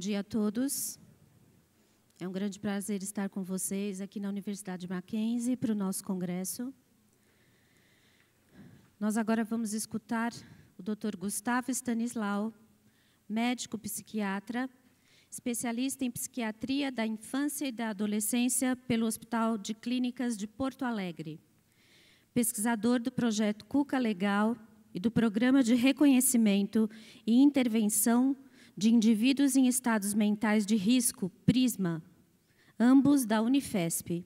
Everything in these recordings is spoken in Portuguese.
dia a todos. É um grande prazer estar com vocês aqui na Universidade Mackenzie para o nosso congresso. Nós agora vamos escutar o Dr. Gustavo Stanislau, médico psiquiatra, especialista em psiquiatria da infância e da adolescência pelo Hospital de Clínicas de Porto Alegre. Pesquisador do projeto Cuca Legal e do Programa de Reconhecimento e Intervenção de indivíduos em estados mentais de risco, Prisma, ambos da Unifesp.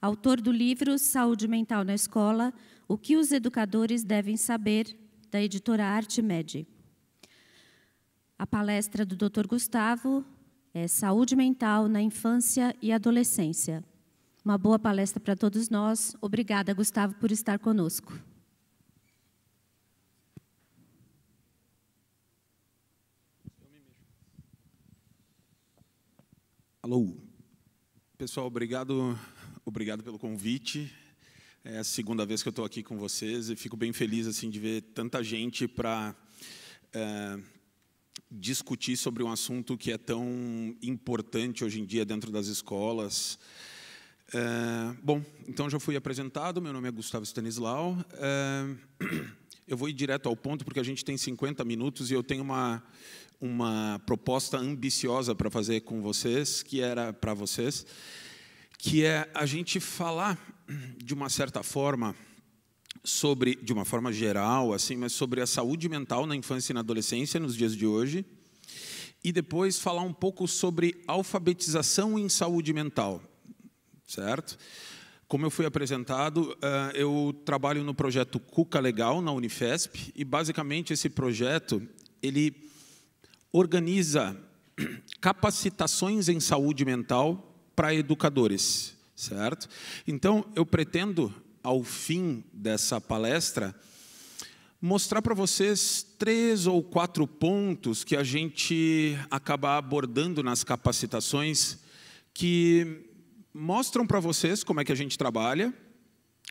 Autor do livro Saúde Mental na Escola: O que os educadores devem saber, da editora Arte Med. A palestra do Dr. Gustavo é Saúde Mental na Infância e Adolescência. Uma boa palestra para todos nós. Obrigada, Gustavo, por estar conosco. Alô. Pessoal, obrigado, obrigado pelo convite. É a segunda vez que eu estou aqui com vocês e fico bem feliz assim de ver tanta gente para é, discutir sobre um assunto que é tão importante hoje em dia dentro das escolas. É, bom, então já fui apresentado. Meu nome é Gustavo Stanislau. É, eu vou ir direto ao ponto porque a gente tem 50 minutos e eu tenho uma uma proposta ambiciosa para fazer com vocês, que era para vocês, que é a gente falar de uma certa forma sobre, de uma forma geral, assim, mas sobre a saúde mental na infância e na adolescência nos dias de hoje, e depois falar um pouco sobre alfabetização em saúde mental, certo? Como eu fui apresentado, eh, eu trabalho no projeto Cuca Legal na Unifesp e basicamente esse projeto ele organiza capacitações em saúde mental para educadores, certo? Então, eu pretendo, ao fim dessa palestra, mostrar para vocês três ou quatro pontos que a gente acaba abordando nas capacitações que mostram para vocês como é que a gente trabalha,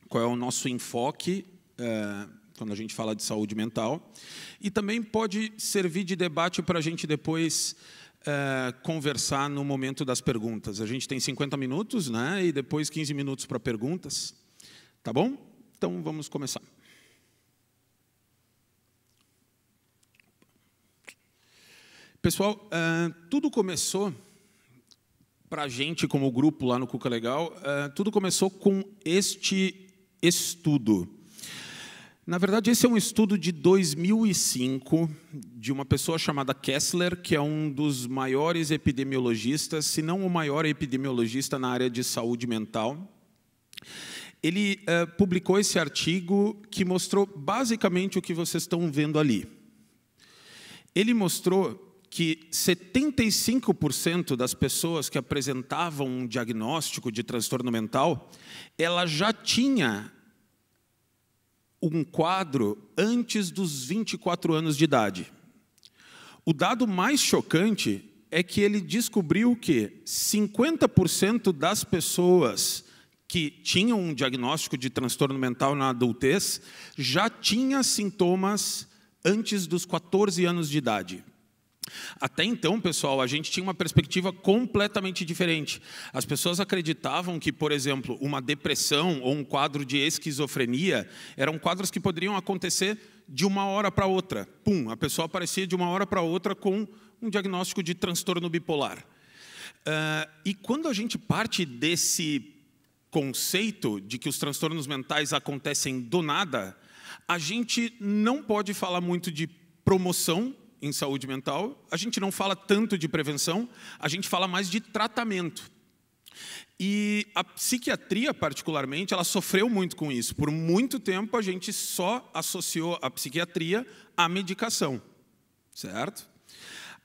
qual é o nosso enfoque é, quando a gente fala de saúde mental, e também pode servir de debate para a gente depois é, conversar no momento das perguntas. A gente tem 50 minutos, né? E depois 15 minutos para perguntas. Tá bom? Então vamos começar. Pessoal, eh, tudo começou para a gente, como grupo lá no Cuca Legal, eh, tudo começou com este estudo. Na verdade, esse é um estudo de 2005 de uma pessoa chamada Kessler, que é um dos maiores epidemiologistas, se não o maior epidemiologista na área de saúde mental. Ele eh, publicou esse artigo que mostrou basicamente o que vocês estão vendo ali. Ele mostrou que 75% das pessoas que apresentavam um diagnóstico de transtorno mental, ela já tinha um quadro antes dos 24 anos de idade. O dado mais chocante é que ele descobriu que 50% das pessoas que tinham um diagnóstico de transtorno mental na adultez já tinha sintomas antes dos 14 anos de idade. Até então, pessoal, a gente tinha uma perspectiva completamente diferente. As pessoas acreditavam que, por exemplo, uma depressão ou um quadro de esquizofrenia eram quadros que poderiam acontecer de uma hora para outra. Pum, a pessoa aparecia de uma hora para outra com um diagnóstico de transtorno bipolar. Uh, e quando a gente parte desse conceito de que os transtornos mentais acontecem do nada, a gente não pode falar muito de promoção em saúde mental, a gente não fala tanto de prevenção, a gente fala mais de tratamento. E a psiquiatria, particularmente, ela sofreu muito com isso. Por muito tempo, a gente só associou a psiquiatria à medicação, certo?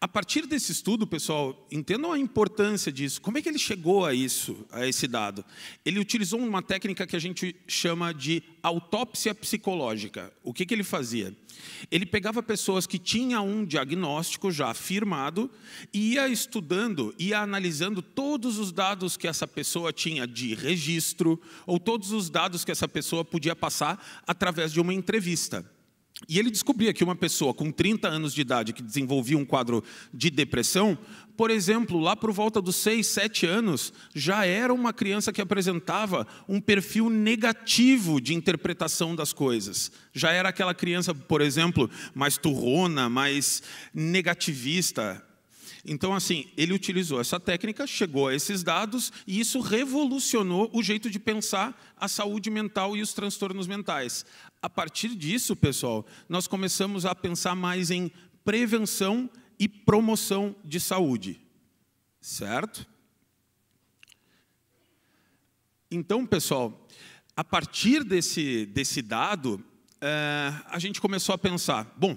a partir desse estudo, pessoal, entendam a importância disso. Como é que ele chegou a isso, a esse dado? Ele utilizou uma técnica que a gente chama de autópsia psicológica. O que, que ele fazia? Ele pegava pessoas que tinham um diagnóstico já afirmado e ia estudando, ia analisando todos os dados que essa pessoa tinha de registro ou todos os dados que essa pessoa podia passar através de uma entrevista. E ele descobria que uma pessoa com 30 anos de idade que desenvolvia um quadro de depressão, por exemplo, lá por volta dos 6, 7 anos, já era uma criança que apresentava um perfil negativo de interpretação das coisas. Já era aquela criança, por exemplo, mais turrona, mais negativista. Então, assim, ele utilizou essa técnica, chegou a esses dados e isso revolucionou o jeito de pensar a saúde mental e os transtornos mentais a partir disso, pessoal, nós começamos a pensar mais em prevenção e promoção de saúde, certo? Então, pessoal, a partir desse, desse dado, é, a gente começou a pensar: bom,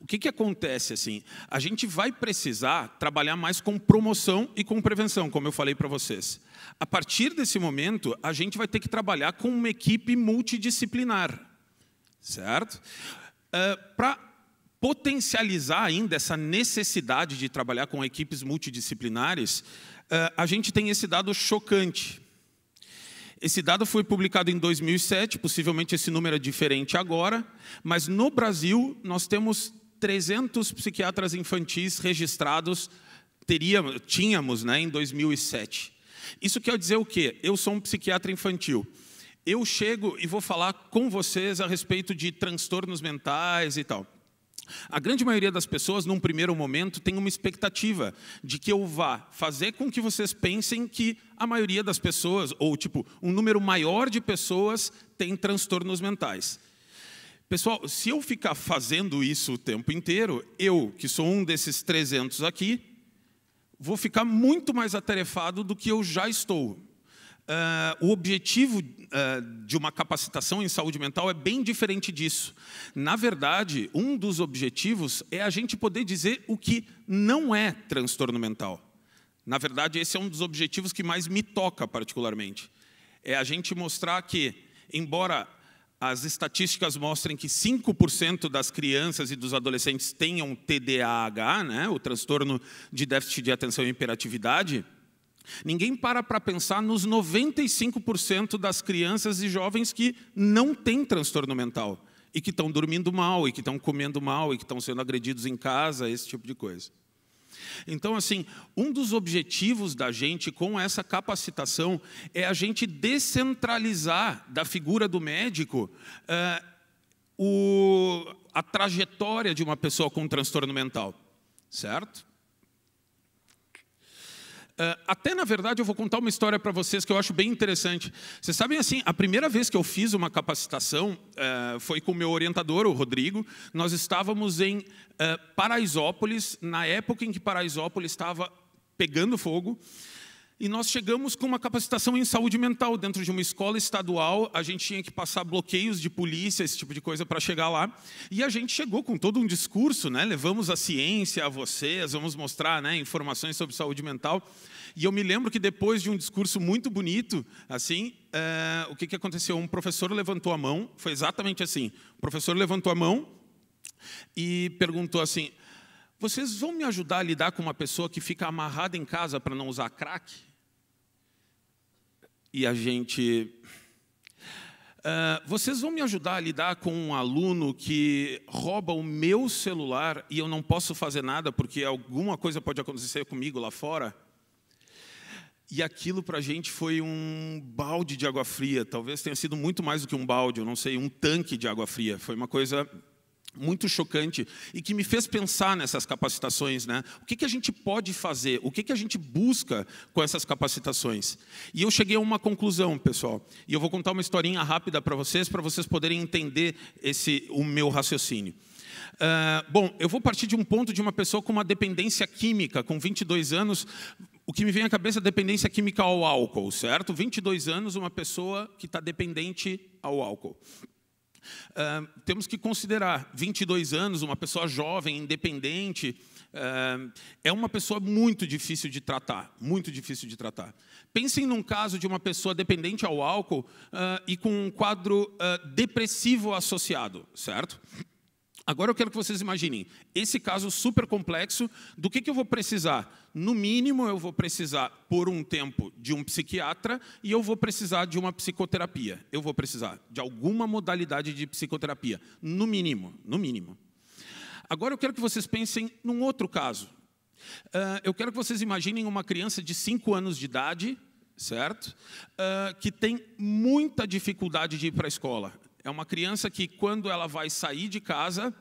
o que, que acontece assim? A gente vai precisar trabalhar mais com promoção e com prevenção, como eu falei para vocês. A partir desse momento, a gente vai ter que trabalhar com uma equipe multidisciplinar, certo? Uh, eh, para potencializar ainda essa necessidade de trabalhar com equipes multidisciplinares, uh, a gente tem esse dado chocante. Esse dado foi publicado em 2007, possivelmente esse número é diferente agora, mas no Brasil nós temos 300 psiquiatras infantis registrados teríamos, tínhamos né, em 2007. Isso quer dizer o quê? Eu sou um psiquiatra infantil. Eu chego e vou falar com vocês a respeito de transtornos mentais e tal. A grande maioria das pessoas, num primeiro momento, tem uma expectativa de que eu vá fazer com que vocês pensem que a maioria das pessoas, ou tipo, um número maior de pessoas, tem transtornos mentais. Pessoal, se eu ficar fazendo isso o tempo inteiro, eu, que sou um desses 300 aqui, vou ficar muito mais atarefado do que eu já estou. Uh, o objetivo uh, de uma capacitação em saúde mental é bem diferente disso. Na verdade, um dos objetivos é a gente poder dizer o que não é transtorno mental. Na verdade, esse é um dos objetivos que mais me toca particularmente. É a gente mostrar que, embora as estatísticas mostram que 5% das crianças e dos adolescentes tenham TDAH, né, o transtorno de déficit de atenção e hiperatividade, ninguém para para pensar nos 95% das crianças e jovens que não têm transtorno mental e que estão dormindo mal, e que estão comendo mal, e que estão sendo agredidos em casa, esse tipo de coisa. Então, assim, um dos objetivos da gente com essa capacitação é a gente descentralizar da figura do médico uh, o, a trajetória de uma pessoa com transtorno mental, certo? Ah, até na verdade eu vou contar uma história para vocês que eu acho bem interessante. Vocês sabem assim, a primeira vez que eu fiz uma capacitação eh, foi com o meu orientador, o Rodrigo. Nós estávamos em eh, Paraisópolis, na época em que Paraisópolis estava pegando fogo. E nós chegamos com uma capacitação em saúde mental dentro de uma escola estadual. A gente tinha que passar bloqueios de polícia, esse tipo de coisa, para chegar lá. E a gente chegou com todo um discurso, né? Levamos a ciência a vocês, vamos mostrar né, informações sobre saúde mental. E eu me lembro que depois de um discurso muito bonito, assim, é, o que, que aconteceu? Um professor levantou a mão, foi exatamente assim. O professor levantou a mão e perguntou assim: Vocês vão me ajudar a lidar com uma pessoa que fica amarrada em casa para não usar crack? E a gente. Uh, vocês vão me ajudar a lidar com um aluno que rouba o meu celular e eu não posso fazer nada porque alguma coisa pode acontecer comigo lá fora? E aquilo para a gente foi um balde de água fria, talvez tenha sido muito mais do que um balde, eu não sei, um tanque de água fria. Foi uma coisa muito chocante e que me fez pensar nessas capacitações, né? O que, que a gente pode fazer? O que, que a gente busca com essas capacitações? E eu cheguei a uma conclusão, pessoal. E eu vou contar uma historinha rápida para vocês, para vocês poderem entender esse o meu raciocínio. Uh, bom, eu vou partir de um ponto de uma pessoa com uma dependência química, com 22 anos, o que me vem à cabeça é dependência química ao álcool, certo? 22 anos, uma pessoa que está dependente ao álcool. Uh, temos que considerar 22 anos, uma pessoa jovem, independente, uh, é uma pessoa muito difícil de tratar, muito difícil de tratar. Pensem num caso de uma pessoa dependente ao álcool uh, e com um quadro depressivo associado, certo? Agora eu quero que vocês imaginem esse caso super complexo. Do que, que eu vou precisar? No mínimo, eu vou precisar, por um tempo, de um psiquiatra e eu vou precisar de uma psicoterapia. Eu vou precisar de alguma modalidade de psicoterapia. No mínimo, no mínimo. Agora eu quero que vocês pensem num outro caso. Uh, eu quero que vocês imaginem uma criança de 5 anos de idade, certo? Uh, que tem muita dificuldade de ir para a escola é uma criança que, quando ela vai sair de casa,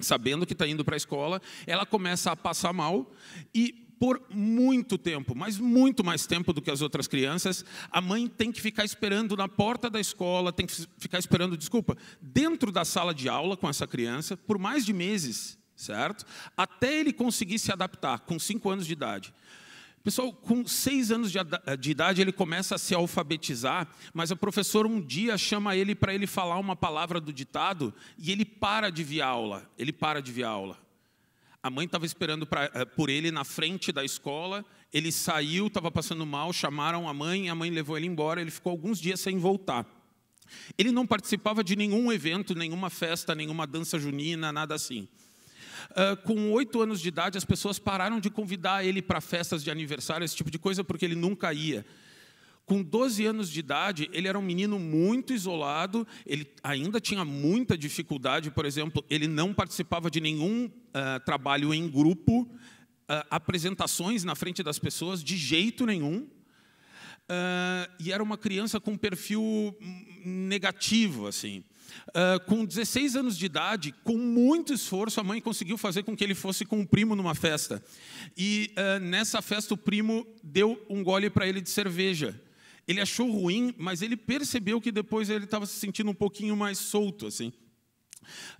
sabendo que está indo para a escola, ela começa a passar mal e por muito tempo, mas muito mais tempo do que as outras crianças, a mãe tem que ficar esperando na porta da escola, tem que ficar esperando, desculpa, dentro da sala de aula com essa criança por mais de meses, certo? Até ele conseguir se adaptar com cinco anos de idade. Pessoal, com seis anos de idade, ele começa a se alfabetizar, mas o professor um dia chama ele para ele falar uma palavra do ditado e ele para de vir aula. Ele para de vir aula. A mãe estava esperando pra, eh, por ele na frente da escola, ele saiu, estava passando mal, chamaram a mãe, a mãe levou ele embora, ele ficou alguns dias sem voltar. Ele não participava de nenhum evento, nenhuma festa, nenhuma dança junina, nada assim. Ah, com oito anos de idade, as pessoas pararam de convidar ele para festas de aniversário, esse tipo de coisa, porque ele nunca ia. Com 12 anos de idade, ele era um menino muito isolado, ele ainda tinha muita dificuldade, por exemplo, ele não participava de nenhum uh, trabalho em grupo, uh, apresentações na frente das pessoas, de jeito nenhum. Uh, e era uma criança com um perfil hum, negativo, assim. Uh, com 16 anos de idade, com muito esforço, a mãe conseguiu fazer com que ele fosse com o primo numa festa. E uh, nessa festa, o primo deu um gole para ele de cerveja. Ele achou ruim, mas ele percebeu que depois ele estava se sentindo um pouquinho mais solto, assim.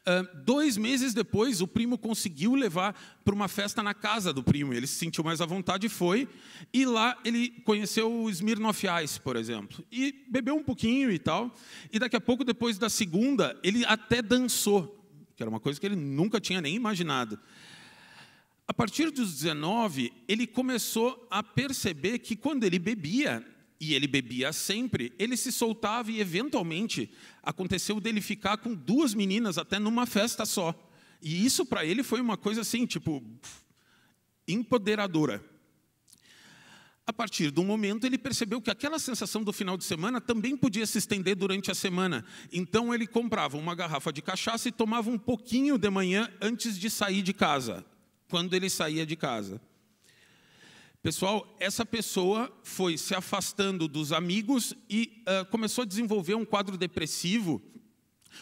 Uh, dois meses depois, o primo conseguiu levar para uma festa na casa do primo. Ele se sentiu mais à vontade e foi. E lá ele conheceu o Smirnoff Ice, por exemplo. E bebeu um pouquinho e tal. E daqui a pouco, depois da segunda, ele até dançou, que era uma coisa que ele nunca tinha nem imaginado. A partir dos 19, ele começou a perceber que quando ele bebia, e ele bebia sempre, ele se soltava e, eventualmente, aconteceu dele ficar com duas meninas até numa festa só. E isso para ele foi uma coisa assim, tipo, empoderadora. A partir do momento, ele percebeu que aquela sensação do final de semana também podia se estender durante a semana. Então, ele comprava uma garrafa de cachaça e tomava um pouquinho de manhã antes de sair de casa, quando ele saía de casa. Pessoal, essa pessoa foi se afastando dos amigos e uh, começou a desenvolver um quadro depressivo,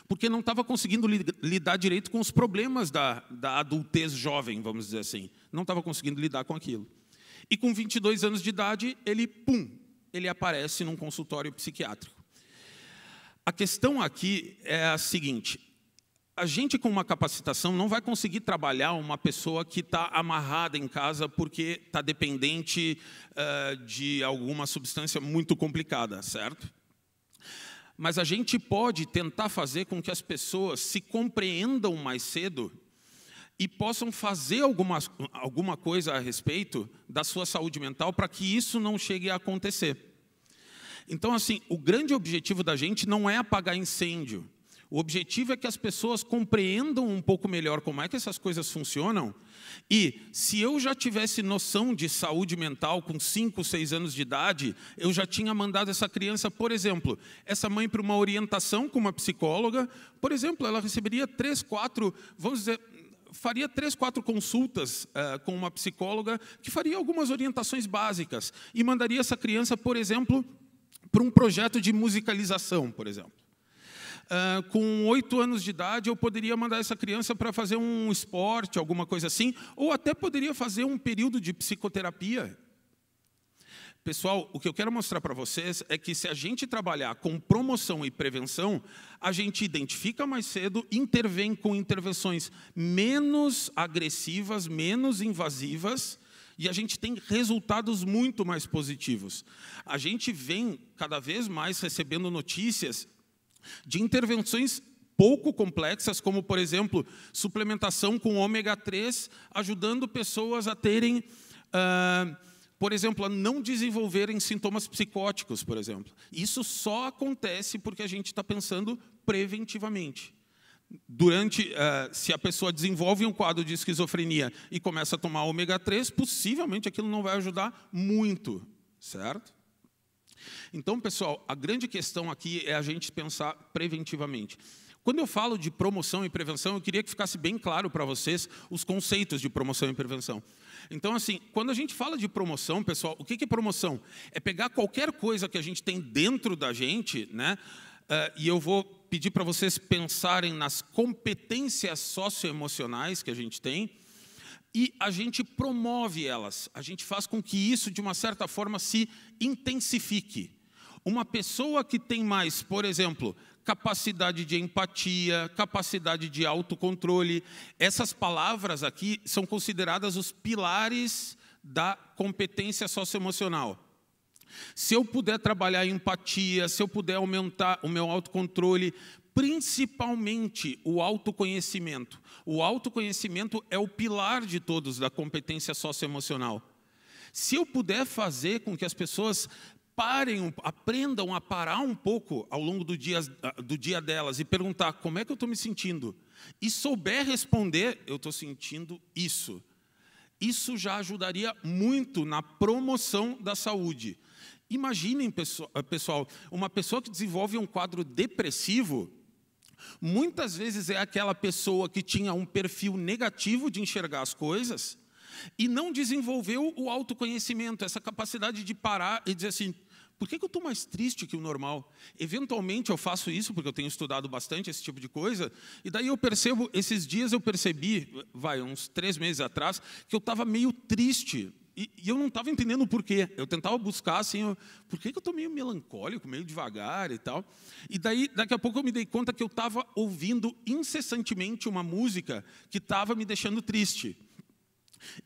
porque não estava conseguindo lidar direito com os problemas da, da adultez jovem, vamos dizer assim. Não estava conseguindo lidar com aquilo. E com 22 anos de idade, ele, pum, ele aparece num consultório psiquiátrico. A questão aqui é a seguinte: a gente com uma capacitação não vai conseguir trabalhar uma pessoa que está amarrada em casa porque está dependente uh, de alguma substância muito complicada, certo? Mas a gente pode tentar fazer com que as pessoas se compreendam mais cedo e possam fazer alguma, alguma coisa a respeito da sua saúde mental para que isso não chegue a acontecer. Então, assim, o grande objetivo da gente não é apagar incêndio o objetivo é que as pessoas compreendam um pouco melhor como é que essas coisas funcionam. E se eu já tivesse noção de saúde mental com 5, 6 anos de idade, eu já tinha mandado essa criança, por exemplo, essa mãe para uma orientação com uma psicóloga. Por exemplo, ela receberia 3, 4, vamos dizer, faria três, quatro consultas uh, com uma psicóloga que faria algumas orientações básicas e mandaria essa criança, por exemplo, para um projeto de musicalização, por exemplo. Ah, com oito anos de idade, eu poderia mandar essa criança para fazer um esporte, alguma coisa assim, ou até poderia fazer um período de psicoterapia. Pessoal, o que eu quero mostrar para vocês é que se a gente trabalhar com promoção e prevenção, a gente identifica mais cedo, intervém com intervenções menos agressivas, menos invasivas, e a gente tem resultados muito mais positivos. A gente vem cada vez mais recebendo notícias de intervenções pouco complexas, como, por exemplo, suplementação com ômega 3, ajudando pessoas a terem, uh, por exemplo, a não desenvolverem sintomas psicóticos, por exemplo. Isso só acontece porque a gente está pensando preventivamente. Durante, uh, se a pessoa desenvolve um quadro de esquizofrenia e começa a tomar ômega 3, possivelmente aquilo não vai ajudar muito, certo? Então, pessoal, a grande questão aqui é a gente pensar preventivamente. Quando eu falo de promoção e prevenção, eu queria que ficasse bem claro para vocês os conceitos de promoção e prevenção. Então, assim, quando a gente fala de promoção, pessoal, o que é promoção? É pegar qualquer coisa que a gente tem dentro da gente, né? Uh, e eu vou pedir para vocês pensarem nas competências socioemocionais que a gente tem e a gente promove elas, a gente faz com que isso, de uma certa forma, se intensifique. Uma pessoa que tem mais, por exemplo, capacidade de empatia, capacidade de autocontrole, essas palavras aqui são consideradas os pilares da competência socioemocional. Se eu puder trabalhar empatia, se eu puder aumentar o meu autocontrole, principalmente o autoconhecimento. O autoconhecimento é o pilar de todos da competência socioemocional. Se eu puder fazer com que as pessoas parem, aprendam a parar um pouco ao longo do dia, do dia delas e perguntar como é que eu estou me sentindo, e souber responder, eu estou sentindo isso. Isso já ajudaria muito na promoção da saúde. Imaginem, pessoal, uma pessoa que desenvolve um quadro depressivo, Muitas vezes é aquela pessoa que tinha um perfil negativo de enxergar as coisas e não desenvolveu o autoconhecimento, essa capacidade de parar e dizer assim: por que, eu estou mais triste que o normal? Eventualmente eu faço isso, porque eu tenho estudado bastante esse tipo de coisa, e daí eu percebo, esses dias eu percebi, vai, uns três meses atrás, que eu estava meio triste e, e eu não estava entendendo o porquê. Eu tentava buscar, assim, eu, por que, que eu estou meio melancólico, meio devagar e tal. E daí, daqui a pouco, eu me dei conta que eu estava ouvindo incessantemente uma música que estava me deixando triste.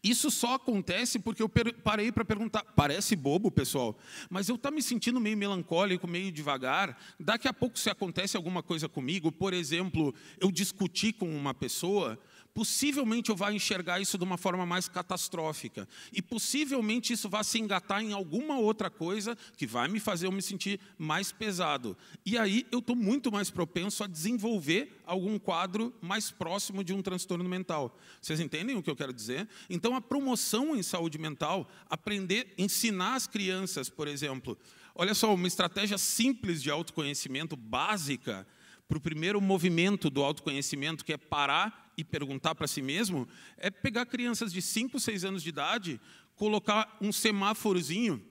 Isso só acontece porque eu parei para perguntar. Parece bobo, pessoal, mas eu estou tá me sentindo meio melancólico, meio devagar. Daqui a pouco, se acontece alguma coisa comigo, por exemplo, eu discuti com uma pessoa, Possivelmente eu vá enxergar isso de uma forma mais catastrófica. E possivelmente isso vai se engatar em alguma outra coisa que vai me fazer eu me sentir mais pesado. E aí eu estou muito mais propenso a desenvolver algum quadro mais próximo de um transtorno mental. Vocês entendem o que eu quero dizer? Então, a promoção em saúde mental, aprender, ensinar as crianças, por exemplo. Olha só, uma estratégia simples de autoconhecimento básica para o primeiro movimento do autoconhecimento, que é parar e perguntar para si mesmo, é pegar crianças de 5, 6 anos de idade, colocar um semáforozinho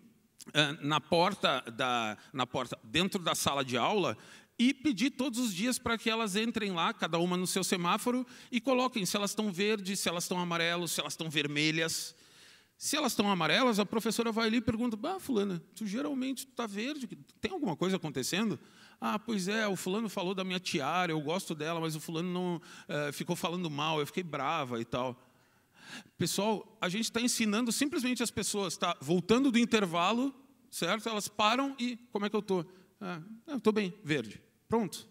eh, na porta da na porta dentro da sala de aula e pedir todos os dias para que elas entrem lá, cada uma no seu semáforo, e coloquem se elas estão verdes, se elas estão amarelas, se elas estão vermelhas. Se elas estão amarelas, a professora vai ali e pergunta: Bah, Fulana, tu geralmente está verde, tem alguma coisa acontecendo? Ah, pois é, o fulano falou da minha tiara, eu gosto dela, mas o fulano não é, ficou falando mal, eu fiquei brava e tal. Pessoal, a gente está ensinando simplesmente as pessoas, está Voltando do intervalo, certo? Elas param e como é que eu tô? Ah, bem, verde. Pronto.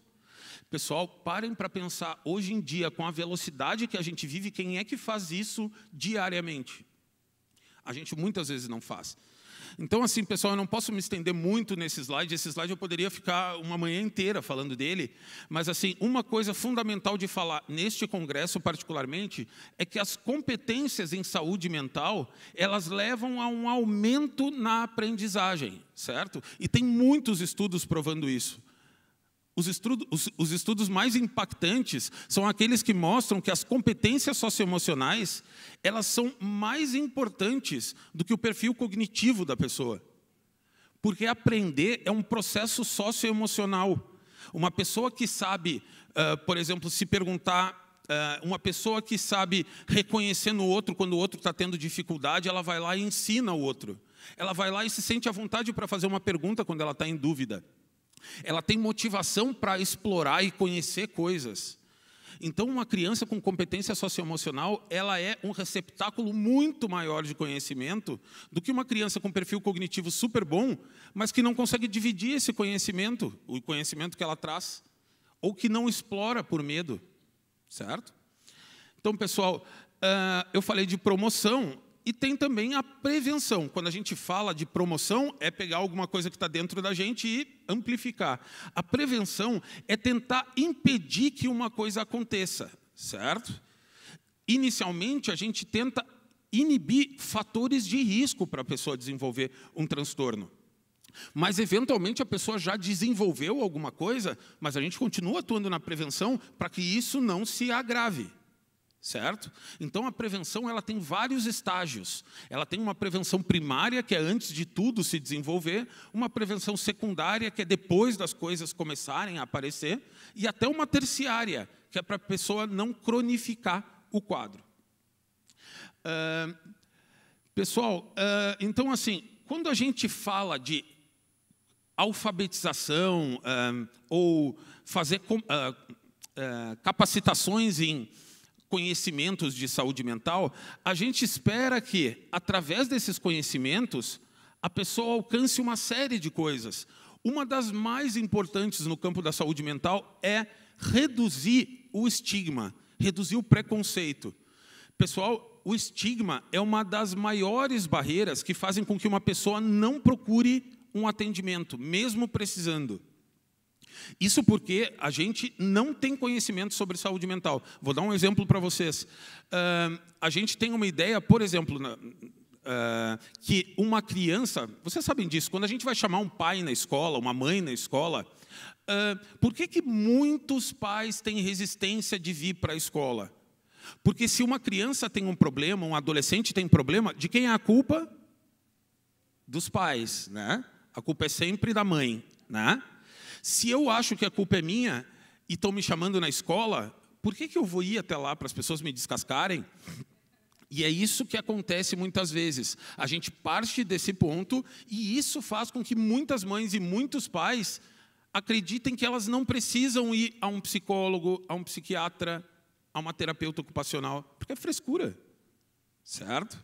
Pessoal, parem para pensar hoje em dia com a velocidade que a gente vive, quem é que faz isso diariamente? A gente muitas vezes não faz. Então, assim, pessoal, eu não posso me estender muito nesse slide. Esse slide eu poderia ficar uma manhã inteira falando dele. Mas, assim, uma coisa fundamental de falar neste congresso, particularmente, é que as competências em saúde mental elas levam a um aumento na aprendizagem, certo? E tem muitos estudos provando isso. Os estudos, os, os estudos mais impactantes são aqueles que mostram que as competências socioemocionais elas são mais importantes do que o perfil cognitivo da pessoa. Porque aprender é um processo socioemocional. Uma pessoa que sabe, uh, por exemplo, se perguntar uma pessoa que sabe reconhecer no outro quando o outro está tendo dificuldade, ela vai lá e ensina o outro. Ela vai lá e se sente à vontade para fazer uma pergunta quando ela está em dúvida. Ela tem motivação para explorar e conhecer coisas. Então, uma criança com competência socioemocional, ela é um receptáculo muito maior de conhecimento do que uma criança com perfil cognitivo super bom, mas que não consegue dividir esse conhecimento, o conhecimento que ela traz, ou que não explora por medo, certo? Então, pessoal, ah, eu falei de promoção. E tem também a prevenção. Quando a gente fala de promoção, é pegar alguma coisa que está dentro da gente e amplificar. A prevenção é tentar impedir que uma coisa aconteça, certo? Inicialmente, a gente tenta inibir fatores de risco para a pessoa desenvolver um transtorno. Mas, eventualmente, a pessoa já desenvolveu alguma coisa, mas a gente continua atuando na prevenção para que isso não se agrave certo? Então a prevenção ela tem vários estágios. Ela tem uma prevenção primária que é antes de tudo se desenvolver, uma prevenção secundária que é depois das coisas começarem a aparecer e até uma terciária que é para a pessoa não cronificar o quadro. Uh, pessoal, uh, então assim, quando a gente fala de alfabetização uh, ou fazer capacitações em conhecimentos de saúde mental, a gente espera que, através desses conhecimentos, a pessoa alcance uma série de coisas. Uma das mais importantes no campo da saúde mental é reduzir o estigma, reduzir o preconceito. Pessoal, o estigma é uma das maiores barreiras que fazem com que uma pessoa não procure um atendimento, mesmo precisando. Isso porque a gente não tem conhecimento sobre saúde mental. Vou dar um exemplo para vocês. Uh, a gente tem uma ideia, por exemplo, na, uh, que uma criança, vocês sabem disso, quando a gente vai chamar um pai na escola, uma mãe na escola, uh, por que, que muitos pais têm resistência de vir para a escola? Porque se uma criança tem um problema, um adolescente tem problema, de quem é a culpa? Dos pais, né? A culpa é sempre da mãe, né? Se eu acho que a culpa é minha e estão me chamando na escola, por que, que eu vou ir até lá para as pessoas me descascarem? E é isso que acontece muitas vezes. A gente parte desse ponto e isso faz com que muitas mães e muitos pais acreditem que elas não precisam ir a um psicólogo, a um psiquiatra, a uma terapeuta ocupacional, porque é frescura. Certo?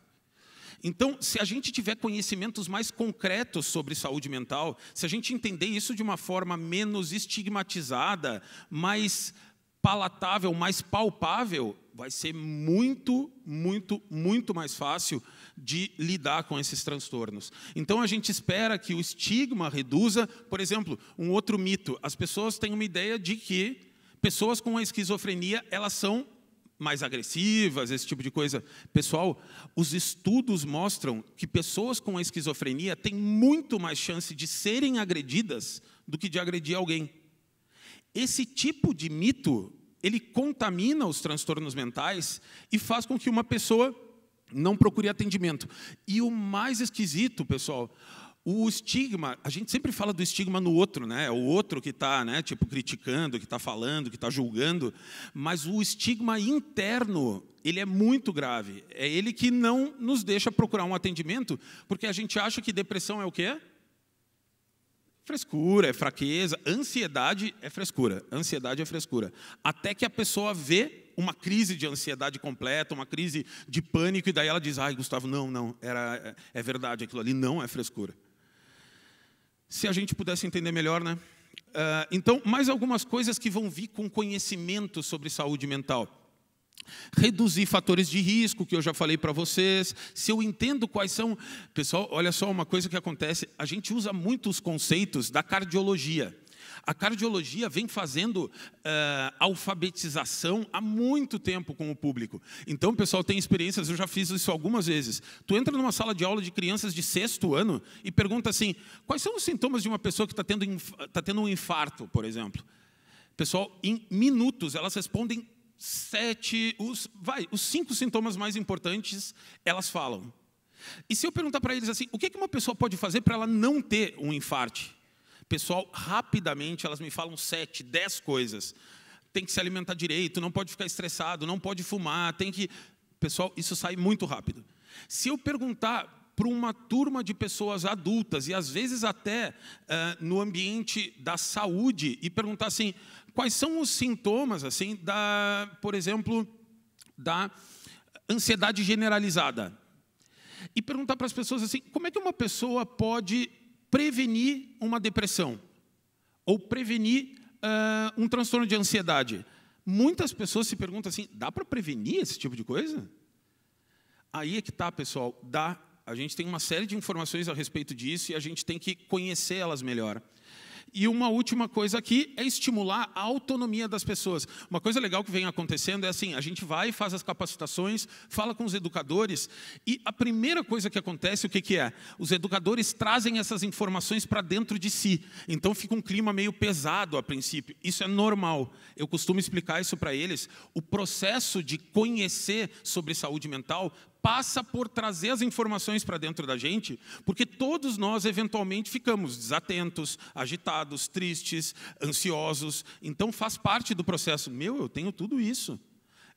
Então, se a gente tiver conhecimentos mais concretos sobre saúde mental, se a gente entender isso de uma forma menos estigmatizada, mais palatável, mais palpável, vai ser muito, muito, muito mais fácil de lidar com esses transtornos. Então a gente espera que o estigma reduza, por exemplo, um outro mito. As pessoas têm uma ideia de que pessoas com esquizofrenia, elas são mais agressivas, esse tipo de coisa. Pessoal, os estudos mostram que pessoas com esquizofrenia têm muito mais chance de serem agredidas do que de agredir alguém. Esse tipo de mito, ele contamina os transtornos mentais e faz com que uma pessoa não procure atendimento. E o mais esquisito, pessoal, o estigma, a gente sempre fala do estigma no outro, né? É o outro que está, né? Tipo criticando, que está falando, que está julgando, mas o estigma interno ele é muito grave. É ele que não nos deixa procurar um atendimento, porque a gente acha que depressão é o quê? Frescura, é fraqueza. Ansiedade é frescura. Ansiedade é frescura. Até que a pessoa vê uma crise de ansiedade completa, uma crise de pânico, e daí ela diz: ai, Gustavo, não, não, era, é, é verdade aquilo ali, não é frescura. Se a gente pudesse entender melhor, né? Uh, então, mais algumas coisas que vão vir com conhecimento sobre saúde mental. Reduzir fatores de risco, que eu já falei para vocês. Se eu entendo quais são. Pessoal, olha só uma coisa que acontece: a gente usa muito os conceitos da cardiologia. A cardiologia vem fazendo uh, alfabetização há muito tempo com o público. Então, o pessoal tem experiências, eu já fiz isso algumas vezes. Tu entra numa sala de aula de crianças de sexto ano e pergunta assim: quais são os sintomas de uma pessoa que está tendo, tá tendo um infarto, por exemplo? Pessoal, em minutos elas respondem sete, os, vai, os cinco sintomas mais importantes elas falam. E se eu perguntar para eles assim, o que, uma pessoa pode fazer para ela não ter um infarto? Pessoal, rapidamente elas me falam sete, dez coisas. Tem que se alimentar direito, não pode ficar estressado, não pode fumar, tem que. Pessoal, isso sai muito rápido. Se eu perguntar para uma turma de pessoas adultas e às vezes até uh, no ambiente da saúde e perguntar assim quais são os sintomas assim da por exemplo da ansiedade generalizada e perguntar para as pessoas assim como é que uma pessoa pode prevenir uma depressão ou prevenir uh, um transtorno de ansiedade. Muitas pessoas se perguntam assim: dá para prevenir esse tipo de coisa? Aí é que está, pessoal. Dá. A gente tem uma série de informações a respeito disso e a gente tem que conhecer elas melhor. E uma última coisa aqui é estimular a autonomia das pessoas. Uma coisa legal que vem acontecendo é assim: a gente vai, faz as capacitações, fala com os educadores, e a primeira coisa que acontece, o que, que é? Os educadores trazem essas informações para dentro de si. Então fica um clima meio pesado a princípio. Isso é normal. Eu costumo explicar isso para eles. O processo de conhecer sobre saúde mental passa por trazer as informações para dentro da gente, porque todos nós eventualmente ficamos desatentos, agitados, tristes, ansiosos. Então faz parte do processo. Meu, eu tenho tudo isso.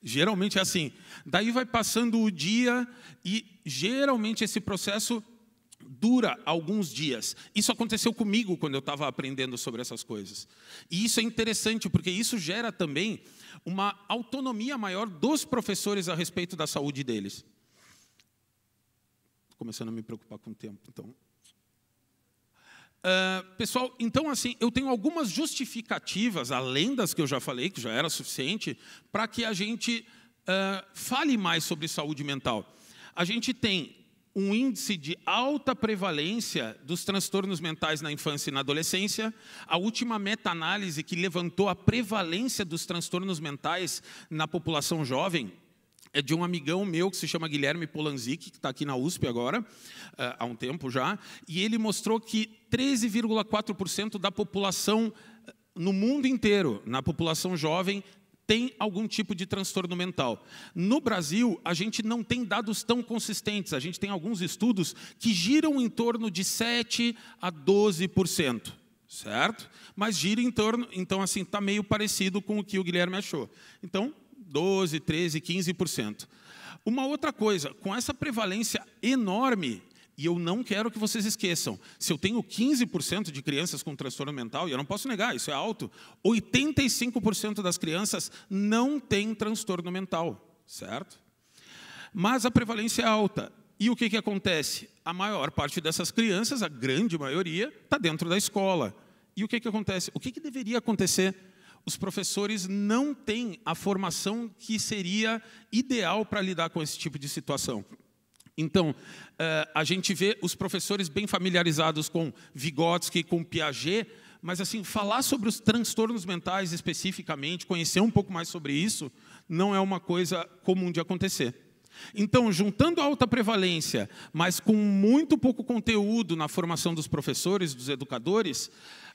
Geralmente é assim. Daí vai passando o dia e geralmente esse processo dura alguns dias. Isso aconteceu comigo quando eu estava aprendendo sobre essas coisas. E isso é interessante, porque isso gera também uma autonomia maior dos professores a respeito da saúde deles começando a me preocupar com o tempo, então. Uh, pessoal, então assim, eu tenho algumas justificativas, além das que eu já falei, que já era suficiente, para que a gente uh, fale mais sobre saúde mental. A gente tem um índice de alta prevalência dos transtornos mentais na infância e na adolescência. A última meta-análise que levantou a prevalência dos transtornos mentais na população jovem, é de um amigão meu que se chama Guilherme Polanzik, que está aqui na USP agora, eh, há um tempo já, e ele mostrou que 13,4% da população eh, no mundo inteiro, na população jovem, tem algum tipo de transtorno mental. No Brasil, a gente não tem dados tão consistentes, a gente tem alguns estudos que giram em torno de 7 a 12%, certo? Mas gira em torno, então assim, está meio parecido com o que o Guilherme achou. Então, 12, 13, 15%. Uma outra coisa, com essa prevalência enorme, e eu não quero que vocês esqueçam, se eu tenho 15% de crianças com transtorno mental, e eu não posso negar, isso é alto, 85% das crianças não têm transtorno mental, certo? Mas a prevalência é alta. E o que, que acontece? A maior parte dessas crianças, a grande maioria, está dentro da escola. E o que, que acontece? O que, que deveria acontecer? os professores não têm a formação que seria ideal para lidar com esse tipo de situação. Então, eh, a gente vê os professores bem familiarizados com Vygotsky, com Piaget, mas assim falar sobre os transtornos mentais especificamente, conhecer um pouco mais sobre isso, não é uma coisa comum de acontecer. Então, juntando alta prevalência, mas com muito pouco conteúdo na formação dos professores, dos educadores,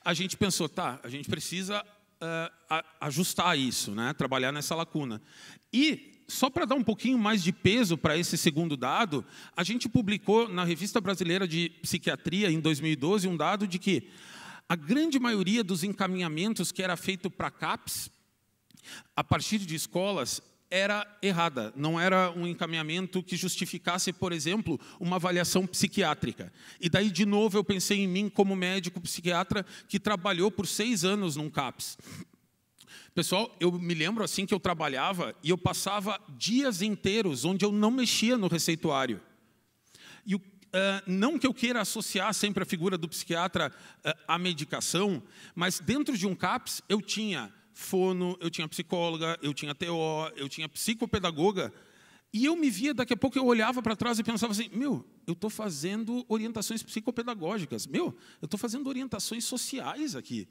a gente pensou, tá, a gente precisa uh, ajustar isso, né? trabalhar nessa lacuna. E, só para dar um pouquinho mais de peso para esse segundo dado, a gente publicou na Revista Brasileira de Psiquiatria, em 2012, um dado de que a grande maioria dos encaminhamentos que era feito para CAPS, a partir de escolas, era errada, não era um encaminhamento que justificasse, por exemplo, uma avaliação psiquiátrica. E daí, de novo, eu pensei em mim como médico psiquiatra que trabalhou por seis anos num CAPS. Pessoal, eu me lembro assim que eu trabalhava e eu passava dias inteiros onde eu não mexia no receituário. E Uh, não que eu queira associar sempre a figura do psiquiatra uh, à medicação, mas dentro de um CAPS eu tinha fono, eu tinha psicóloga, eu tinha TO, eu tinha psicopedagoga, e eu me via, daqui a pouco eu olhava para trás e pensava assim: meu, eu estou fazendo orientações psicopedagógicas, meu, eu estou fazendo orientações sociais aqui.